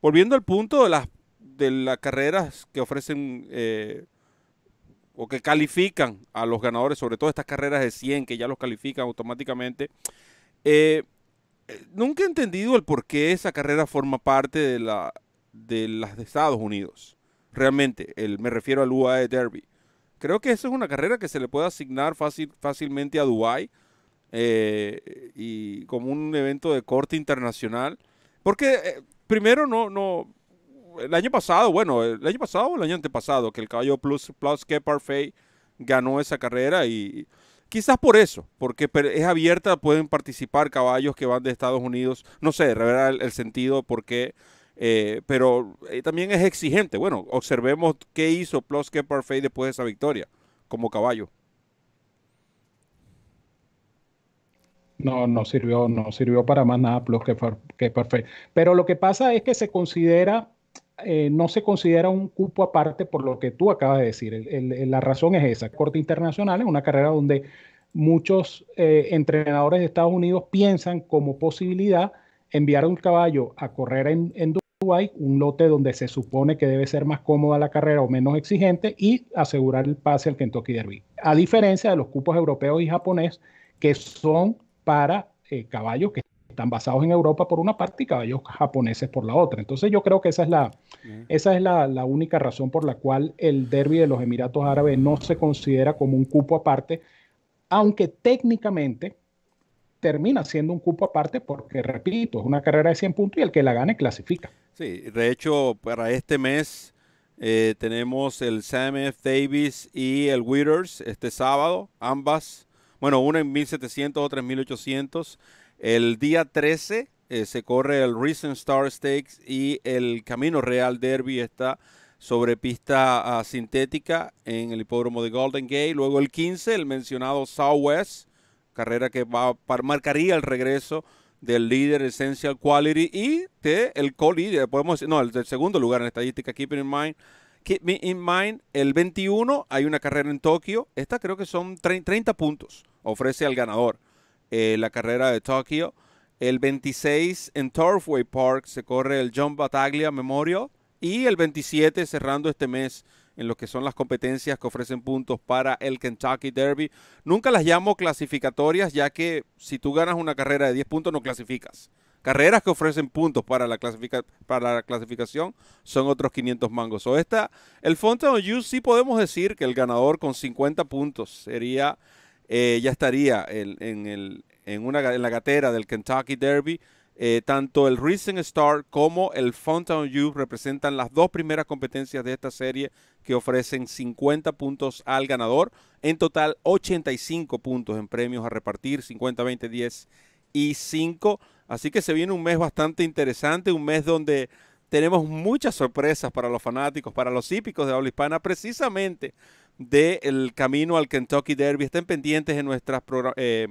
Speaker 1: volviendo al punto de las, de las carreras que ofrecen o que califican a los ganadores, sobre todo estas carreras de 100 que ya los califican automáticamente nunca he entendido el por qué esa carrera forma parte de, la, de las de Estados Unidos. Realmente, me refiero al UAE Derby. Creo que esa es una carrera que se le puede asignar fácil, fácilmente a Dubai eh, y como un evento de corte internacional. Porque eh, primero no, no, el año pasado, bueno, el año pasado o el año antepasado, que el caballo Plus, Plus que Parfait ganó esa carrera y, Quizás por eso, porque es abierta, pueden participar caballos que van de Estados Unidos, no sé, reverá el, sentido por qué, eh, pero eh, también es exigente. Bueno, observemos qué hizo Plus que Parfait después de esa victoria como caballo.
Speaker 2: No, no sirvió, no sirvió para más nada Plus que, que Pero lo que pasa es que se considera eh, no se considera un cupo aparte por lo que tú acabas de decir. la razón es esa. Corte internacional es una carrera donde muchos eh, entrenadores de Estados Unidos piensan como posibilidad enviar un caballo a correr en, Dubai un lote donde se supone que debe ser más cómoda la carrera o menos exigente y asegurar el pase al Kentucky Derby. A diferencia de los cupos europeos y japonés que son para eh, caballos que están basados en Europa por una parte y caballos japoneses por la otra. Entonces yo creo que esa es la, esa es la, única razón por la cual el derby de los Emiratos Árabes no se considera como un cupo aparte, aunque técnicamente termina siendo un cupo aparte porque, repito, es una carrera de 100 puntos y el que la gane clasifica.
Speaker 1: Sí, de hecho, para este mes eh, tenemos el Sam F. Davis y el Witters este sábado, ambas bueno, una en 1700, otra en 1800. El día 13 eh, se corre el Recent Star Stakes y el Camino Real Derby está sobre pista ah, sintética en el hipódromo de Golden Gate. Luego el 15, el mencionado Southwest, carrera que va, marcaría el regreso del líder Essential Quality y de el co-líder, podemos no, el segundo lugar en estadística, in Mind. Keep me in mind, el 21 hay una carrera en Tokio, esta creo que son 30 puntos, ofrece al ganador. Eh, la carrera de Tokio. El 26 en Turfway Park se corre el John Battaglia Memorial. Y el 27 cerrando este mes en lo que son las competencias que ofrecen puntos para el Kentucky Derby. Nunca las llamo clasificatorias, ya que si tú ganas una carrera de 10 puntos no clasificas. Carreras que ofrecen puntos para la, para la clasificación son otros 500 mangos. O esta, el Fontaine of sí podemos decir que el ganador con 50 puntos sería eh, ya estaría en, una, la gatera del Kentucky Derby. Eh, tanto el Rising Star como el Fountain Youth representan las dos primeras competencias de esta serie que ofrecen 50 puntos al ganador. En total, 85 puntos en premios a repartir, 50, 20, 10 y 5. Así que se viene un mes bastante interesante, un mes donde tenemos muchas sorpresas para los fanáticos, para los hípicos de habla hispana, precisamente del camino al Kentucky Derby. Estén pendientes de, nuestras, eh,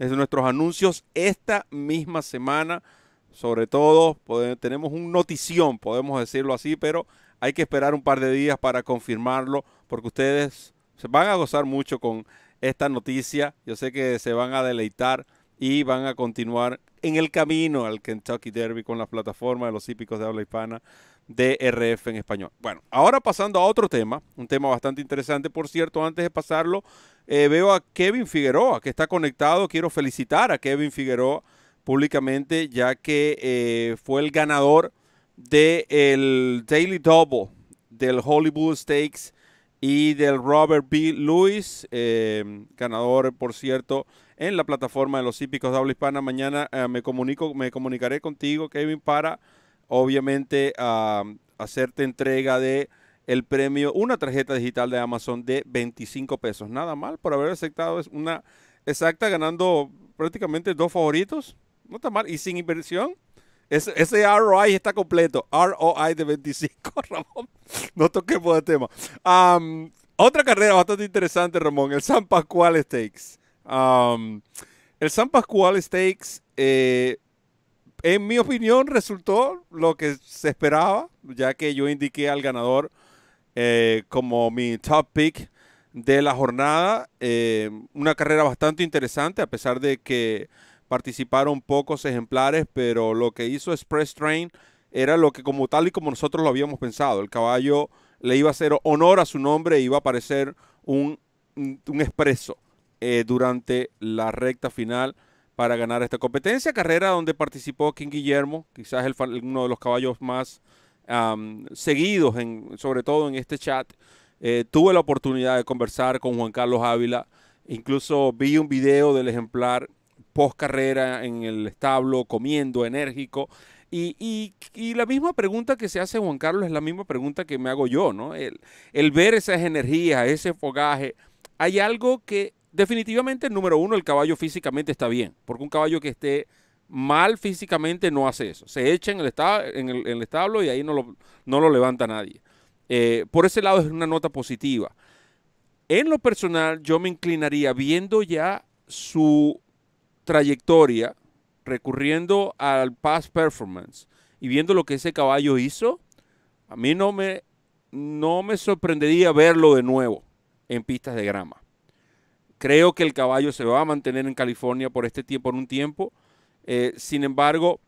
Speaker 1: nuestros anuncios esta misma semana. Sobre todo, tenemos un notición, podemos decirlo así, pero hay que esperar un par de días para confirmarlo, porque ustedes se van a gozar mucho con esta noticia. Yo sé que se van a deleitar y van a continuar en el camino al Kentucky Derby con la plataforma de los hípicos de habla hispana DRF en español. Bueno, ahora pasando a otro tema, un tema bastante interesante, por cierto, antes de pasarlo, eh, veo a Kevin Figueroa, que está conectado, quiero felicitar a Kevin Figueroa públicamente, ya que eh, fue el ganador del Daily Double, del Hollywood Stakes y del Robert B. Lewis, eh, ganador, por cierto, en la plataforma de los hípicos de habla hispana. Mañana me comunico, me comunicaré contigo, Kevin, para obviamente a hacerte entrega de el premio, una tarjeta digital de Amazon de 25 pesos. Nada mal por haber aceptado una exacta ganando prácticamente dos favoritos. No está mal. Y sin inversión. ese ROI está completo. ROI de 25, *laughs* Ramón. No toquemos de tema. otra carrera bastante interesante, Ramón. El San Pascual Stakes. el San Pascual Stakes eh, en mi opinión, resultó lo que se esperaba, ya que yo indiqué al ganador eh, como mi top pick de la jornada. Eh, una carrera bastante interesante, a pesar de que participaron pocos ejemplares, pero lo que hizo Express Train era lo que como tal y como nosotros lo habíamos pensado. El caballo le iba a hacer honor a su nombre e iba a aparecer un, expreso eh, durante la recta final para ganar esta competencia. Carrera donde participó King Guillermo, quizás el, uno de los caballos más seguidos, sobre todo en este chat. Eh, tuve la oportunidad de conversar con Juan Carlos Ávila. Incluso vi un video del ejemplar post carrera en el establo, comiendo, enérgico. Y, la misma pregunta que se hace Juan Carlos es la misma pregunta que me hago yo, ¿no? El, el ver esas energías, ese fogaje, hay algo que definitivamente, número uno, el caballo físicamente está bien, porque un caballo que esté mal físicamente no hace eso. Se echa en el, establo, en el, establo y ahí no lo, levanta nadie. Eh, por ese lado es una nota positiva. En lo personal, yo me inclinaría viendo ya su trayectoria, recurriendo al past performance y viendo lo que ese caballo hizo, a mí no me, no me sorprendería verlo de nuevo en pistas de grama. Creo que el caballo se va a mantener en California por este tiempo, por un tiempo. Eh, sin embargo,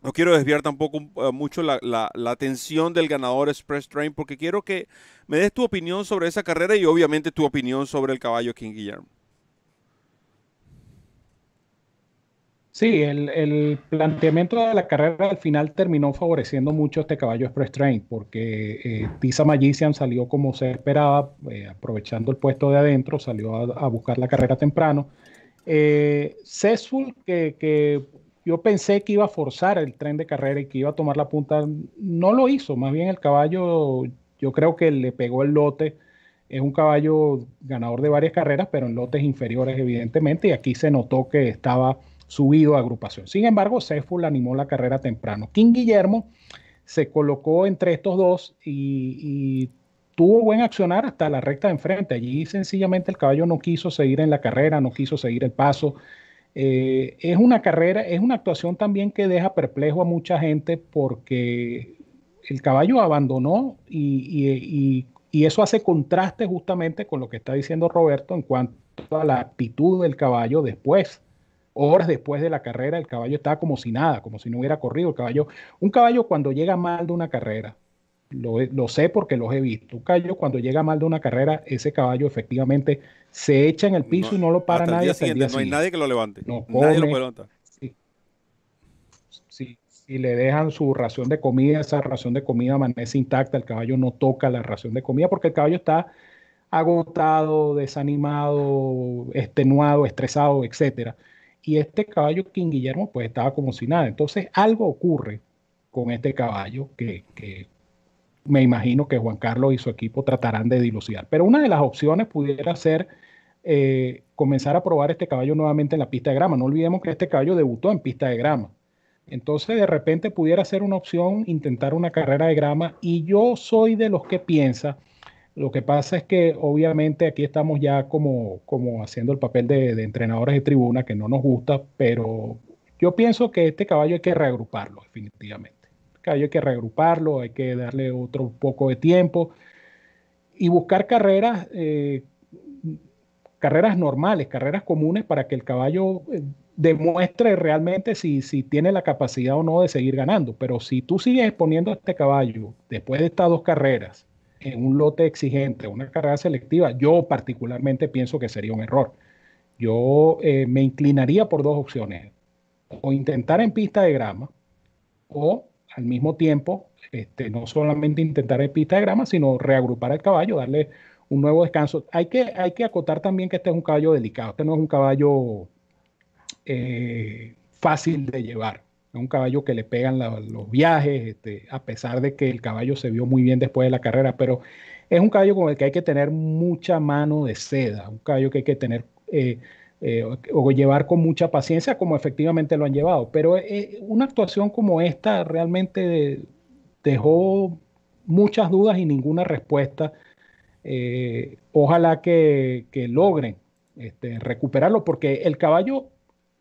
Speaker 1: no quiero desviar tampoco eh, mucho la, la, atención del ganador Express Train porque quiero que me des tu opinión sobre esa carrera y obviamente tu opinión sobre el caballo King Guillermo.
Speaker 2: Sí, el, planteamiento de la carrera al final terminó favoreciendo mucho a este caballo Express Train, porque eh, Tisa Magician salió como se esperaba, eh, aprovechando el puesto de adentro, salió a, buscar la carrera temprano. Eh, que, que, yo pensé que iba a forzar el tren de carrera y que iba a tomar la punta, no lo hizo, más bien el caballo, yo creo que le pegó el lote. Es un caballo ganador de varias carreras, pero en lotes inferiores, evidentemente, y aquí se notó que estaba subido a agrupación. Sin embargo, Seful animó la carrera temprano. King Guillermo se colocó entre estos dos y, tuvo buen accionar hasta la recta de enfrente. Allí sencillamente el caballo no quiso seguir en la carrera, no quiso seguir el paso. Eh, es una carrera, es una actuación también que deja perplejo a mucha gente porque el caballo abandonó y, eso hace contraste justamente con lo que está diciendo Roberto en cuanto a la actitud del caballo después horas después de la carrera, el caballo está como si nada, como si no hubiera corrido. El caballo, un caballo cuando llega mal de una carrera, lo, sé porque los he visto. Un caballo cuando llega mal de una carrera, ese caballo efectivamente se echa en el piso y no lo para nadie. no hay nadie que
Speaker 1: lo levante. No nadie lo
Speaker 2: Sí. le dejan su ración de comida, esa ración de comida amanece intacta, el caballo no toca la ración de comida porque el caballo está agotado, desanimado, extenuado, estresado, etcétera y este caballo King Guillermo pues estaba como si nada. Entonces algo ocurre con este caballo que, me imagino que Juan Carlos y su equipo tratarán de dilucidar. Pero una de las opciones pudiera ser eh, comenzar a probar este caballo nuevamente en la pista de grama. No olvidemos que este caballo debutó en pista de grama. Entonces, de repente pudiera ser una opción intentar una carrera de grama. Y yo soy de los que piensa lo que pasa es que obviamente aquí estamos ya como, como haciendo el papel de, entrenadores de tribuna, que no nos gusta, pero yo pienso que este caballo hay que reagruparlo, definitivamente. El este hay que reagruparlo, hay que darle otro poco de tiempo y buscar carreras, eh, carreras normales, carreras comunes para que el caballo eh, demuestre realmente si, tiene la capacidad o no de seguir ganando. Pero si tú sigues exponiendo a este caballo después de estas dos carreras, en un lote exigente, una carrera selectiva, yo particularmente pienso que sería un error. Yo eh, me inclinaría por dos opciones, o intentar en pista de grama, o al mismo tiempo, este, no solamente intentar en pista de grama, sino reagrupar al caballo, darle un nuevo descanso. Hay que, hay que acotar también que este es un caballo delicado, este no es un caballo eh, fácil de llevar. Es un caballo que le pegan los viajes, este, a pesar de que el caballo se vio muy bien después de la carrera, pero es un caballo con el que hay que tener mucha mano de seda, un caballo que hay que tener eh, eh, o llevar con mucha paciencia, como efectivamente lo han llevado. Pero eh, una actuación como esta realmente dejó muchas dudas y ninguna respuesta. ojalá que, logren este, recuperarlo, porque el caballo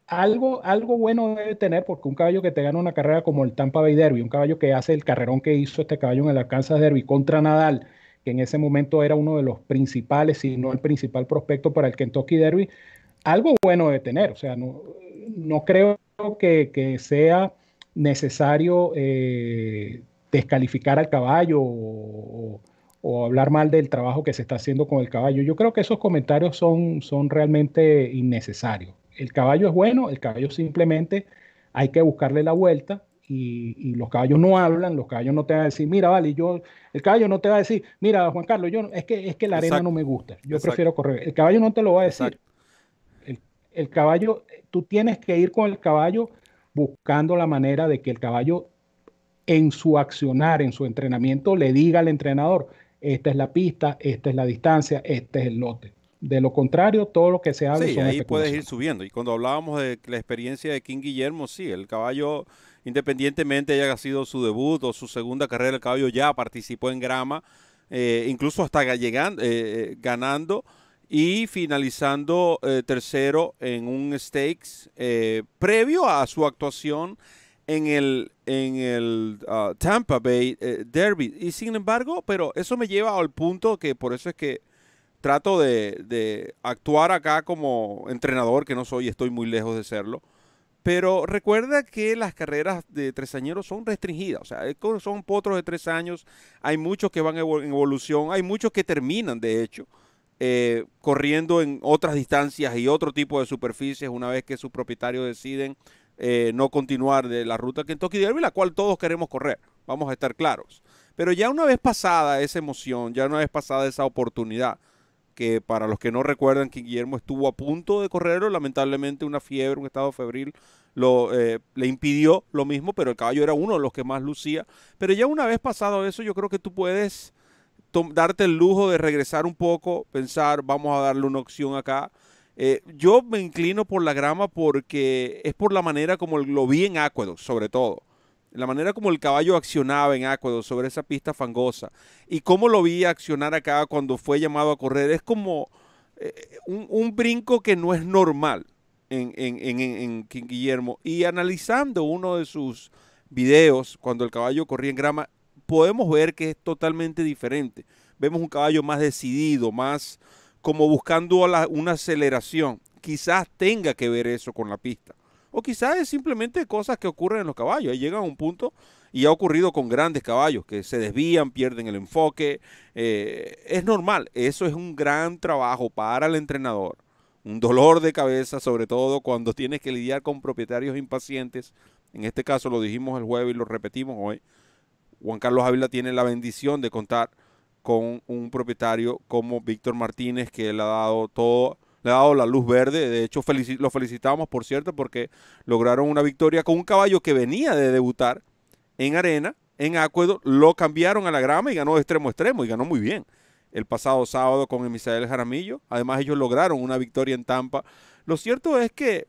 Speaker 2: algo, algo bueno debe tener, porque un caballo que te gana una carrera como el Tampa Bay Derby, un caballo que hace el carrerón que hizo este caballo en el Arkansas Derby contra Nadal, que en ese momento era uno de los principales, si no el principal prospecto para el Kentucky Derby, algo bueno debe tener. O sea, no, no creo que, sea necesario eh, descalificar al caballo o, o, hablar mal del trabajo que se está haciendo con el caballo. Yo creo que esos comentarios son, son realmente innecesarios el caballo es bueno, el caballo simplemente hay que buscarle la vuelta y, los caballos no hablan, los caballos no te van a decir, mira, vale, yo, el caballo no te va a decir, mira, Juan Carlos, yo es que es que la arena no me gusta, yo prefiero correr. El caballo no te lo va a decir. el, caballo, tú tienes que ir con el caballo buscando la manera de que el caballo en su accionar, en su entrenamiento, le diga al entrenador, esta es la pista, esta es la distancia, este es el lote. De lo contrario, todo lo que se hable sí, ahí puedes
Speaker 1: ir subiendo. Y cuando hablábamos de la experiencia de King Guillermo, sí, el caballo, independientemente haya sido su debut o su segunda carrera, el caballo ya participó en grama, eh, incluso hasta eh, eh, ganando y finalizando tercero en un stakes previo a su actuación en el, en el ah, Tampa Bay Derby. Y sin embargo, pero eso me lleva al punto que por eso es que trato de, actuar acá como entrenador, que no soy, estoy muy lejos de serlo. Pero recuerda que las carreras de tresañeros son restringidas, o sea, eh, son potros de tres años, hay muchos que van en evolución, hay muchos que terminan, de hecho, eh, corriendo en otras distancias y otro tipo de superficies una vez que sus propietarios deciden eh, no continuar de la ruta que Kentucky Derby, la cual todos queremos correr, vamos a estar claros. Pero ya una vez pasada esa emoción, ya una vez pasada esa oportunidad, que para los que no recuerdan que Guillermo estuvo a punto de correrlo, lamentablemente una fiebre, un estado febril lo, eh, le impidió lo mismo, pero el caballo era uno de los que más lucía. Pero ya una vez pasado eso, yo creo que tú puedes darte el lujo de regresar un poco, pensar, vamos a darle una opción acá. Eh, yo me inclino por la grama porque es por la manera como lo vi en Acuedo, sobre todo la manera como el caballo accionaba en Acuador sobre esa pista fangosa y cómo lo vi accionar acá cuando fue llamado a correr, es como eh, un, brinco que no es normal en, en, en, en, Guillermo. Y analizando uno de sus videos, cuando el caballo corría en grama, podemos ver que es totalmente diferente. Vemos un caballo más decidido, más como buscando una aceleración. Quizás tenga que ver eso con la pista. O quizás es simplemente cosas que ocurren en los caballos. Ahí llegan a un punto y ha ocurrido con grandes caballos que se desvían, pierden el enfoque. Eh, es normal, eso es un gran trabajo para el entrenador. Un dolor de cabeza, sobre todo cuando tienes que lidiar con propietarios impacientes. En este caso lo dijimos el jueves y lo repetimos hoy. Juan Carlos Ávila tiene la bendición de contar con un propietario como Víctor Martínez, que le ha dado todo le ha dado la luz verde. De hecho, lo felicitamos, por cierto, porque lograron una victoria con un caballo que venía de debutar en arena, en acuedo, lo cambiaron a la grama y ganó de extremo a extremo y ganó muy bien el pasado sábado con Emisael Jaramillo. Además, ellos lograron una victoria en Tampa. Lo cierto es que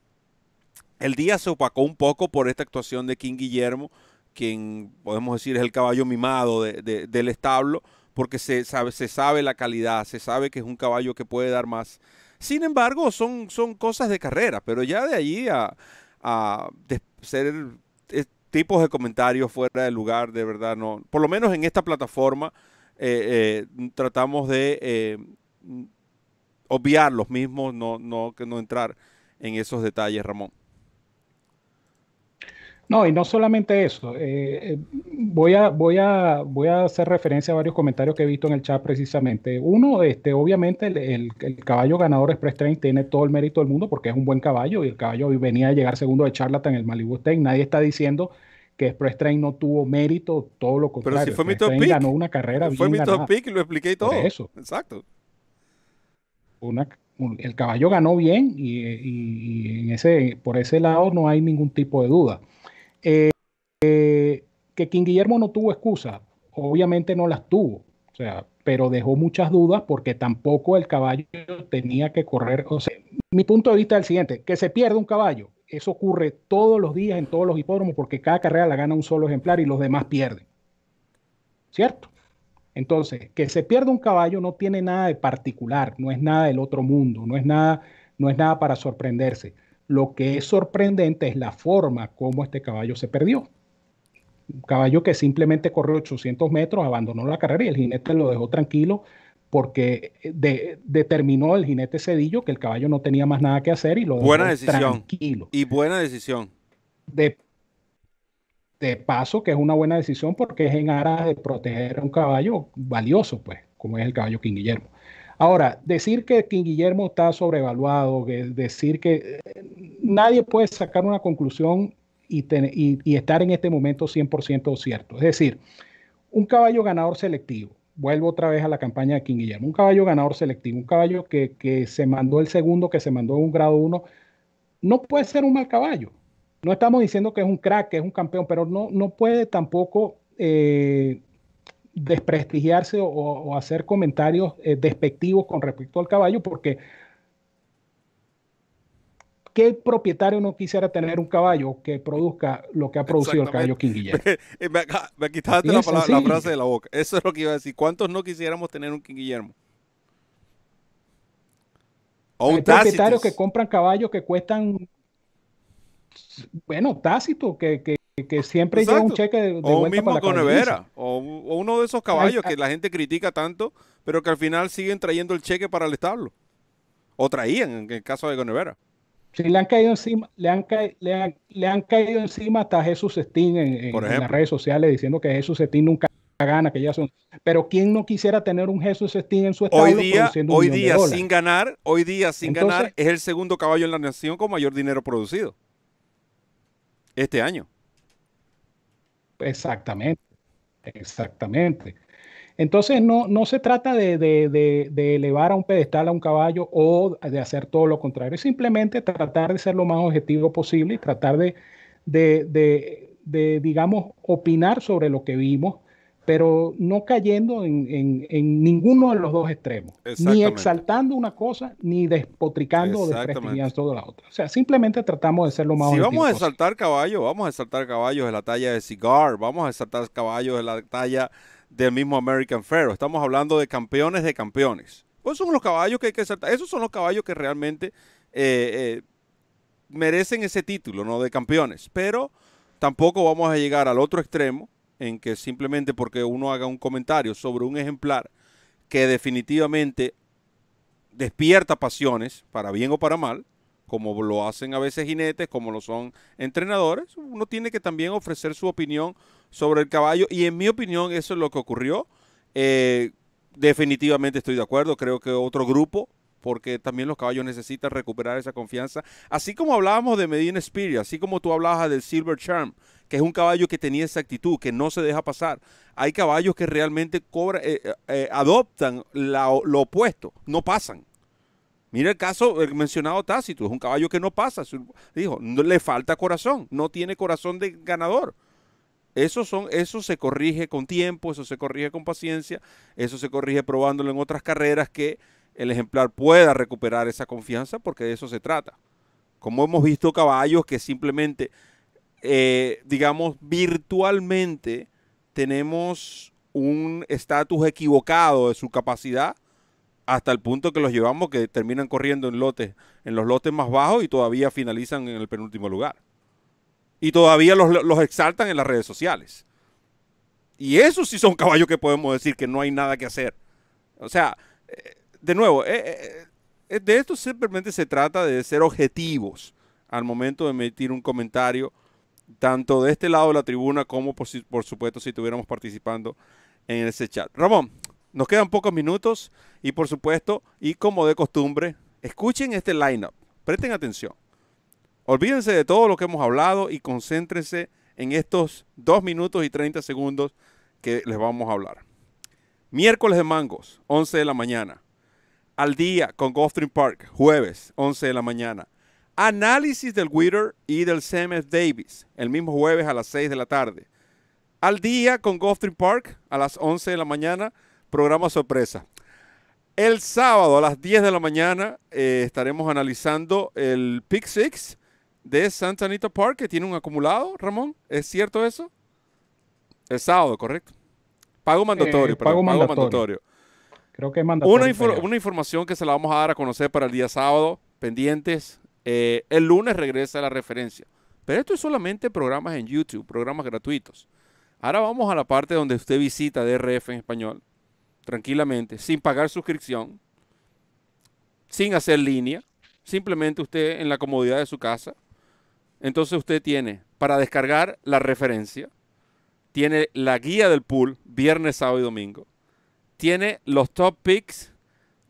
Speaker 1: el día se opacó un poco por esta actuación de King Guillermo, quien podemos decir es el caballo mimado del establo, porque se sabe, se sabe la calidad, se sabe que es un caballo que puede dar más. Sin embargo, son, son cosas de carrera, pero ya de allí a, a ser eh, tipos de comentarios fuera de lugar, de verdad, no. Por lo menos en esta plataforma eh, eh, tratamos de obviar los mismos, no, no, no entrar en esos detalles, Ramón.
Speaker 2: No, y no solamente eso. Eh, eh, voy, a, voy, a, voy a hacer referencia a varios comentarios que he visto en el chat precisamente. Uno, este, obviamente el, caballo ganador Express Train tiene todo el mérito del mundo porque es un buen caballo y el caballo venía a llegar segundo de Charlatan en el Malibu y Nadie está diciendo que Express Train no tuvo mérito, todo lo contrario. Pero si fue mi top pick. ganó una carrera Fue mi top pick y lo
Speaker 1: expliqué todo. Exacto.
Speaker 2: Una, el caballo ganó bien y, y en ese, por ese lado no hay ningún tipo de duda. Eh, que King Guillermo no tuvo excusa, obviamente no las tuvo, o sea, pero dejó muchas dudas porque tampoco el caballo tenía que correr. O sea, mi punto de vista es el siguiente, que se pierda un caballo, eso ocurre todos los días en todos los hipódromos porque cada carrera la gana un solo ejemplar y los demás pierden, ¿cierto? Entonces, que se pierda un caballo no tiene nada de particular, no es nada del otro mundo, no es nada, no es nada para sorprenderse. Lo que es sorprendente es la forma como este caballo se perdió. Un caballo que simplemente corrió 800 metros, abandonó la carrera y el jinete lo dejó tranquilo porque eh, determinó el jinete Cedillo que el caballo no tenía más nada que hacer y lo buena decisión.
Speaker 1: tranquilo. Y buena decisión.
Speaker 2: De, de paso, que es una buena decisión porque es en aras de proteger a un caballo valioso, pues, como es el caballo King Guillermo. Ahora, decir que, King Guillermo está sobrevaluado, que, decir que eh, nadie puede sacar una conclusión y, estar en este momento 100% cierto. Es decir, un caballo ganador selectivo, vuelvo otra vez a la campaña de King Guillermo, un caballo ganador selectivo, un caballo que, se mandó el segundo, que se mandó un grado uno, no puede ser un mal caballo. No estamos diciendo que es un crack, que es un campeón, pero no, no puede tampoco eh, desprestigiarse o, hacer comentarios eh, despectivos con respecto al caballo, porque ¿qué propietario no quisiera tener un caballo que produzca lo que ha producido el caballo King Guillermo *laughs* eh, me, quitaste la, frase
Speaker 1: de la boca. Eso es lo que iba a decir. ¿Cuántos no quisiéramos tener un Guillermo
Speaker 2: O un Hay propietarios que compran caballos que cuestan, bueno, tácito, que, que que siempre llega un cheque de, o mismo con nevera,
Speaker 1: o, uno de esos caballos que la gente critica tanto, pero que al final siguen trayendo el cheque para el establo. O traían en el caso de Conevera.
Speaker 2: Sí, le han caído encima, le han, le, han caído encima hasta Jesús Estín en, las redes sociales diciendo que Jesús Estín nunca gana, que ya son. Pero quién no quisiera tener un Jesús Estín en su establo hoy día, hoy día sin
Speaker 1: ganar, hoy día sin ganar es el segundo caballo en la nación con mayor dinero producido este año.
Speaker 2: Exactamente, exactamente. Entonces no, se trata de, de, elevar a un pedestal a un caballo o de hacer todo lo contrario, es simplemente tratar de ser lo más objetivo posible y tratar de, digamos, opinar sobre lo que vimos pero no cayendo en, ninguno de los dos extremos, ni exaltando una cosa, ni despotricando o desprestigiando la otra. O sea, simplemente tratamos de ser lo más Si vamos a
Speaker 1: exaltar caballos, vamos a exaltar caballos de la talla de Cigar, vamos a exaltar caballos de la talla del mismo American Pharaoh. Estamos hablando de campeones de campeones. Esos son los caballos que hay que exaltar. Esos son los caballos que realmente eh, eh, merecen ese título, ¿no? De campeones. Pero tampoco vamos a llegar al otro extremo en que simplemente porque uno haga un comentario sobre un ejemplar que definitivamente despierta pasiones, para bien o para mal, como lo hacen a veces jinetes, como lo son entrenadores, uno tiene que también ofrecer su opinión sobre el caballo y en mi opinión eso es lo que ocurrió. Eh, definitivamente estoy de acuerdo, creo que otro grupo, porque también los caballos necesitan recuperar esa confianza, así como hablábamos de Medina Spirit, así como tú hablabas del Silver Charm, que es un caballo que tenía esa actitud, que no se deja pasar. Hay caballos que realmente cobra, eh, eh, eh, adoptan lo opuesto, no pasan. Mira el caso el mencionado Tácito, es un caballo que no pasa. Dijo, no, le falta corazón, no tiene corazón de ganador. Eso, son, eso se corrige con tiempo, eso se corrige con paciencia, eso se corrige probándolo en otras carreras que el ejemplar pueda recuperar esa confianza porque de eso se trata. Como hemos visto caballos que simplemente eh, digamos, virtualmente tenemos un estatus equivocado de su capacidad hasta el punto que los llevamos que terminan corriendo en lotes, en los lotes más bajos y todavía finalizan en el penúltimo lugar. Y todavía los, exaltan en las redes sociales. Y eso sí son caballos que podemos decir que no hay nada que hacer. O sea, eh, de nuevo, eh, de esto simplemente se trata de ser objetivos al momento de emitir un comentario tanto de este lado de la tribuna como por, supuesto si estuviéramos participando en ese chat. Ramón, nos quedan pocos minutos y por supuesto, y como de costumbre, escuchen este lineup, presten atención. Olvídense de todo lo que hemos hablado y concéntrense en estos 2 minutos y 30 segundos que les vamos a hablar. Miércoles de Mangos, 11 de la mañana. Al día con Goldstream Park, jueves, 11 de la mañana. Análisis del Witter y del CMS Davis, el mismo jueves a las 6 de la tarde. Al día con Gulfstream Park a las 11 de la mañana, programa sorpresa. El sábado a las 10 de la mañana eh, estaremos analizando el Pick Six de Santa Anita Park, que tiene un acumulado, Ramón. ¿Es cierto eso? El sábado, correcto. Pago eh, mandatorio, pago, mandatorio.
Speaker 2: Creo que es mandatorio. Una,
Speaker 1: una, información que se la vamos a dar a conocer para el día sábado, pendientes eh, el lunes regresa la referencia. Pero esto es solamente programas en YouTube, programas gratuitos. Ahora vamos a la parte donde usted visita DRF en español, tranquilamente, sin pagar suscripción, sin hacer línea, simplemente usted en la comodidad de su casa. Entonces usted tiene para descargar la referencia, tiene la guía del pool viernes, sábado y domingo, tiene los top picks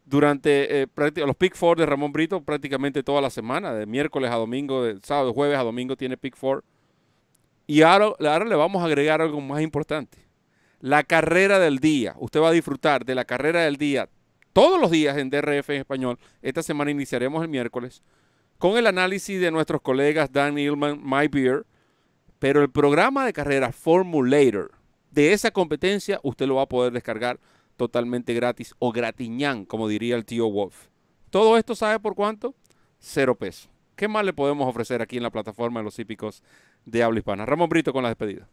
Speaker 1: durante eh, los pick four de Ramón Brito prácticamente toda la semana, de miércoles a domingo, de sábado, jueves a domingo tiene pick four. Y ahora, le vamos a agregar algo más importante. La carrera del día. Usted va a disfrutar de la carrera del día todos los días en DRF en español. Esta semana iniciaremos el miércoles con el análisis de nuestros colegas Dan Ilman My Beer. Pero el programa de carrera Formulator de esa competencia usted lo va a poder descargar totalmente gratis o gratiñán, como diría el tío Wolf. Todo esto, ¿sabe por cuánto? Cero peso. ¿Qué más le podemos ofrecer aquí en la plataforma de los hípicos de habla hispana? Ramón Brito con la despedida.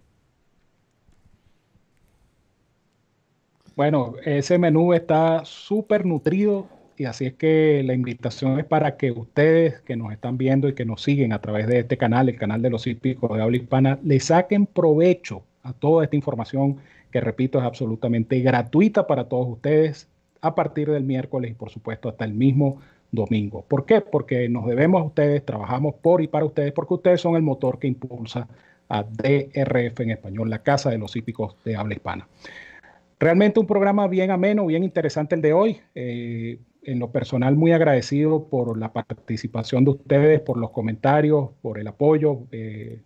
Speaker 2: Bueno, ese menú está súper nutrido y así es que la invitación es para que ustedes que nos están viendo y que nos siguen a través de este canal, el canal de los hípicos de habla hispana, le saquen provecho a toda esta información que repito es absolutamente gratuita para todos ustedes a partir del miércoles y por supuesto hasta el mismo domingo. ¿Por qué? Porque nos debemos a ustedes, trabajamos por y para ustedes, porque ustedes son el motor que impulsa a DRF en español, la Casa de los Hípicos de Habla Hispana. Realmente un programa bien ameno, bien interesante el de hoy. Eh, en lo personal muy agradecido por la participación de ustedes, por los comentarios, por el apoyo. Eh,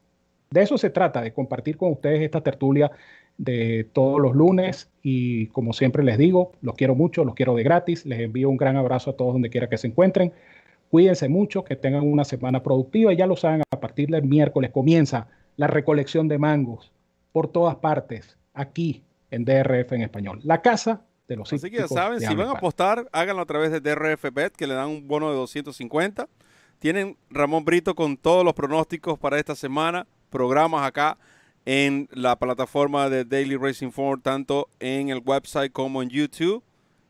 Speaker 2: de eso se trata, de compartir con ustedes esta tertulia de todos los lunes y como siempre les digo, los quiero mucho, los quiero de gratis, les envío un gran abrazo a todos donde quiera que se encuentren. Cuídense mucho, que tengan una semana productiva y ya lo saben, a partir del miércoles comienza la recolección de mangos por todas partes, aquí en DRF en español. La casa de los Así que ya saben, si van a
Speaker 1: apostar, háganlo a través de DRF Bet, que le dan un bono de 250. Tienen Ramón Brito con todos los pronósticos para esta semana, programas acá en la plataforma de Daily Racing Form, tanto en el website como en YouTube.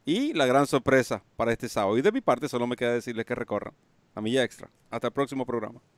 Speaker 1: Y la gran sorpresa para este sábado. Y de mi parte solo me queda decirles que recorran a milla extra. Hasta el próximo programa.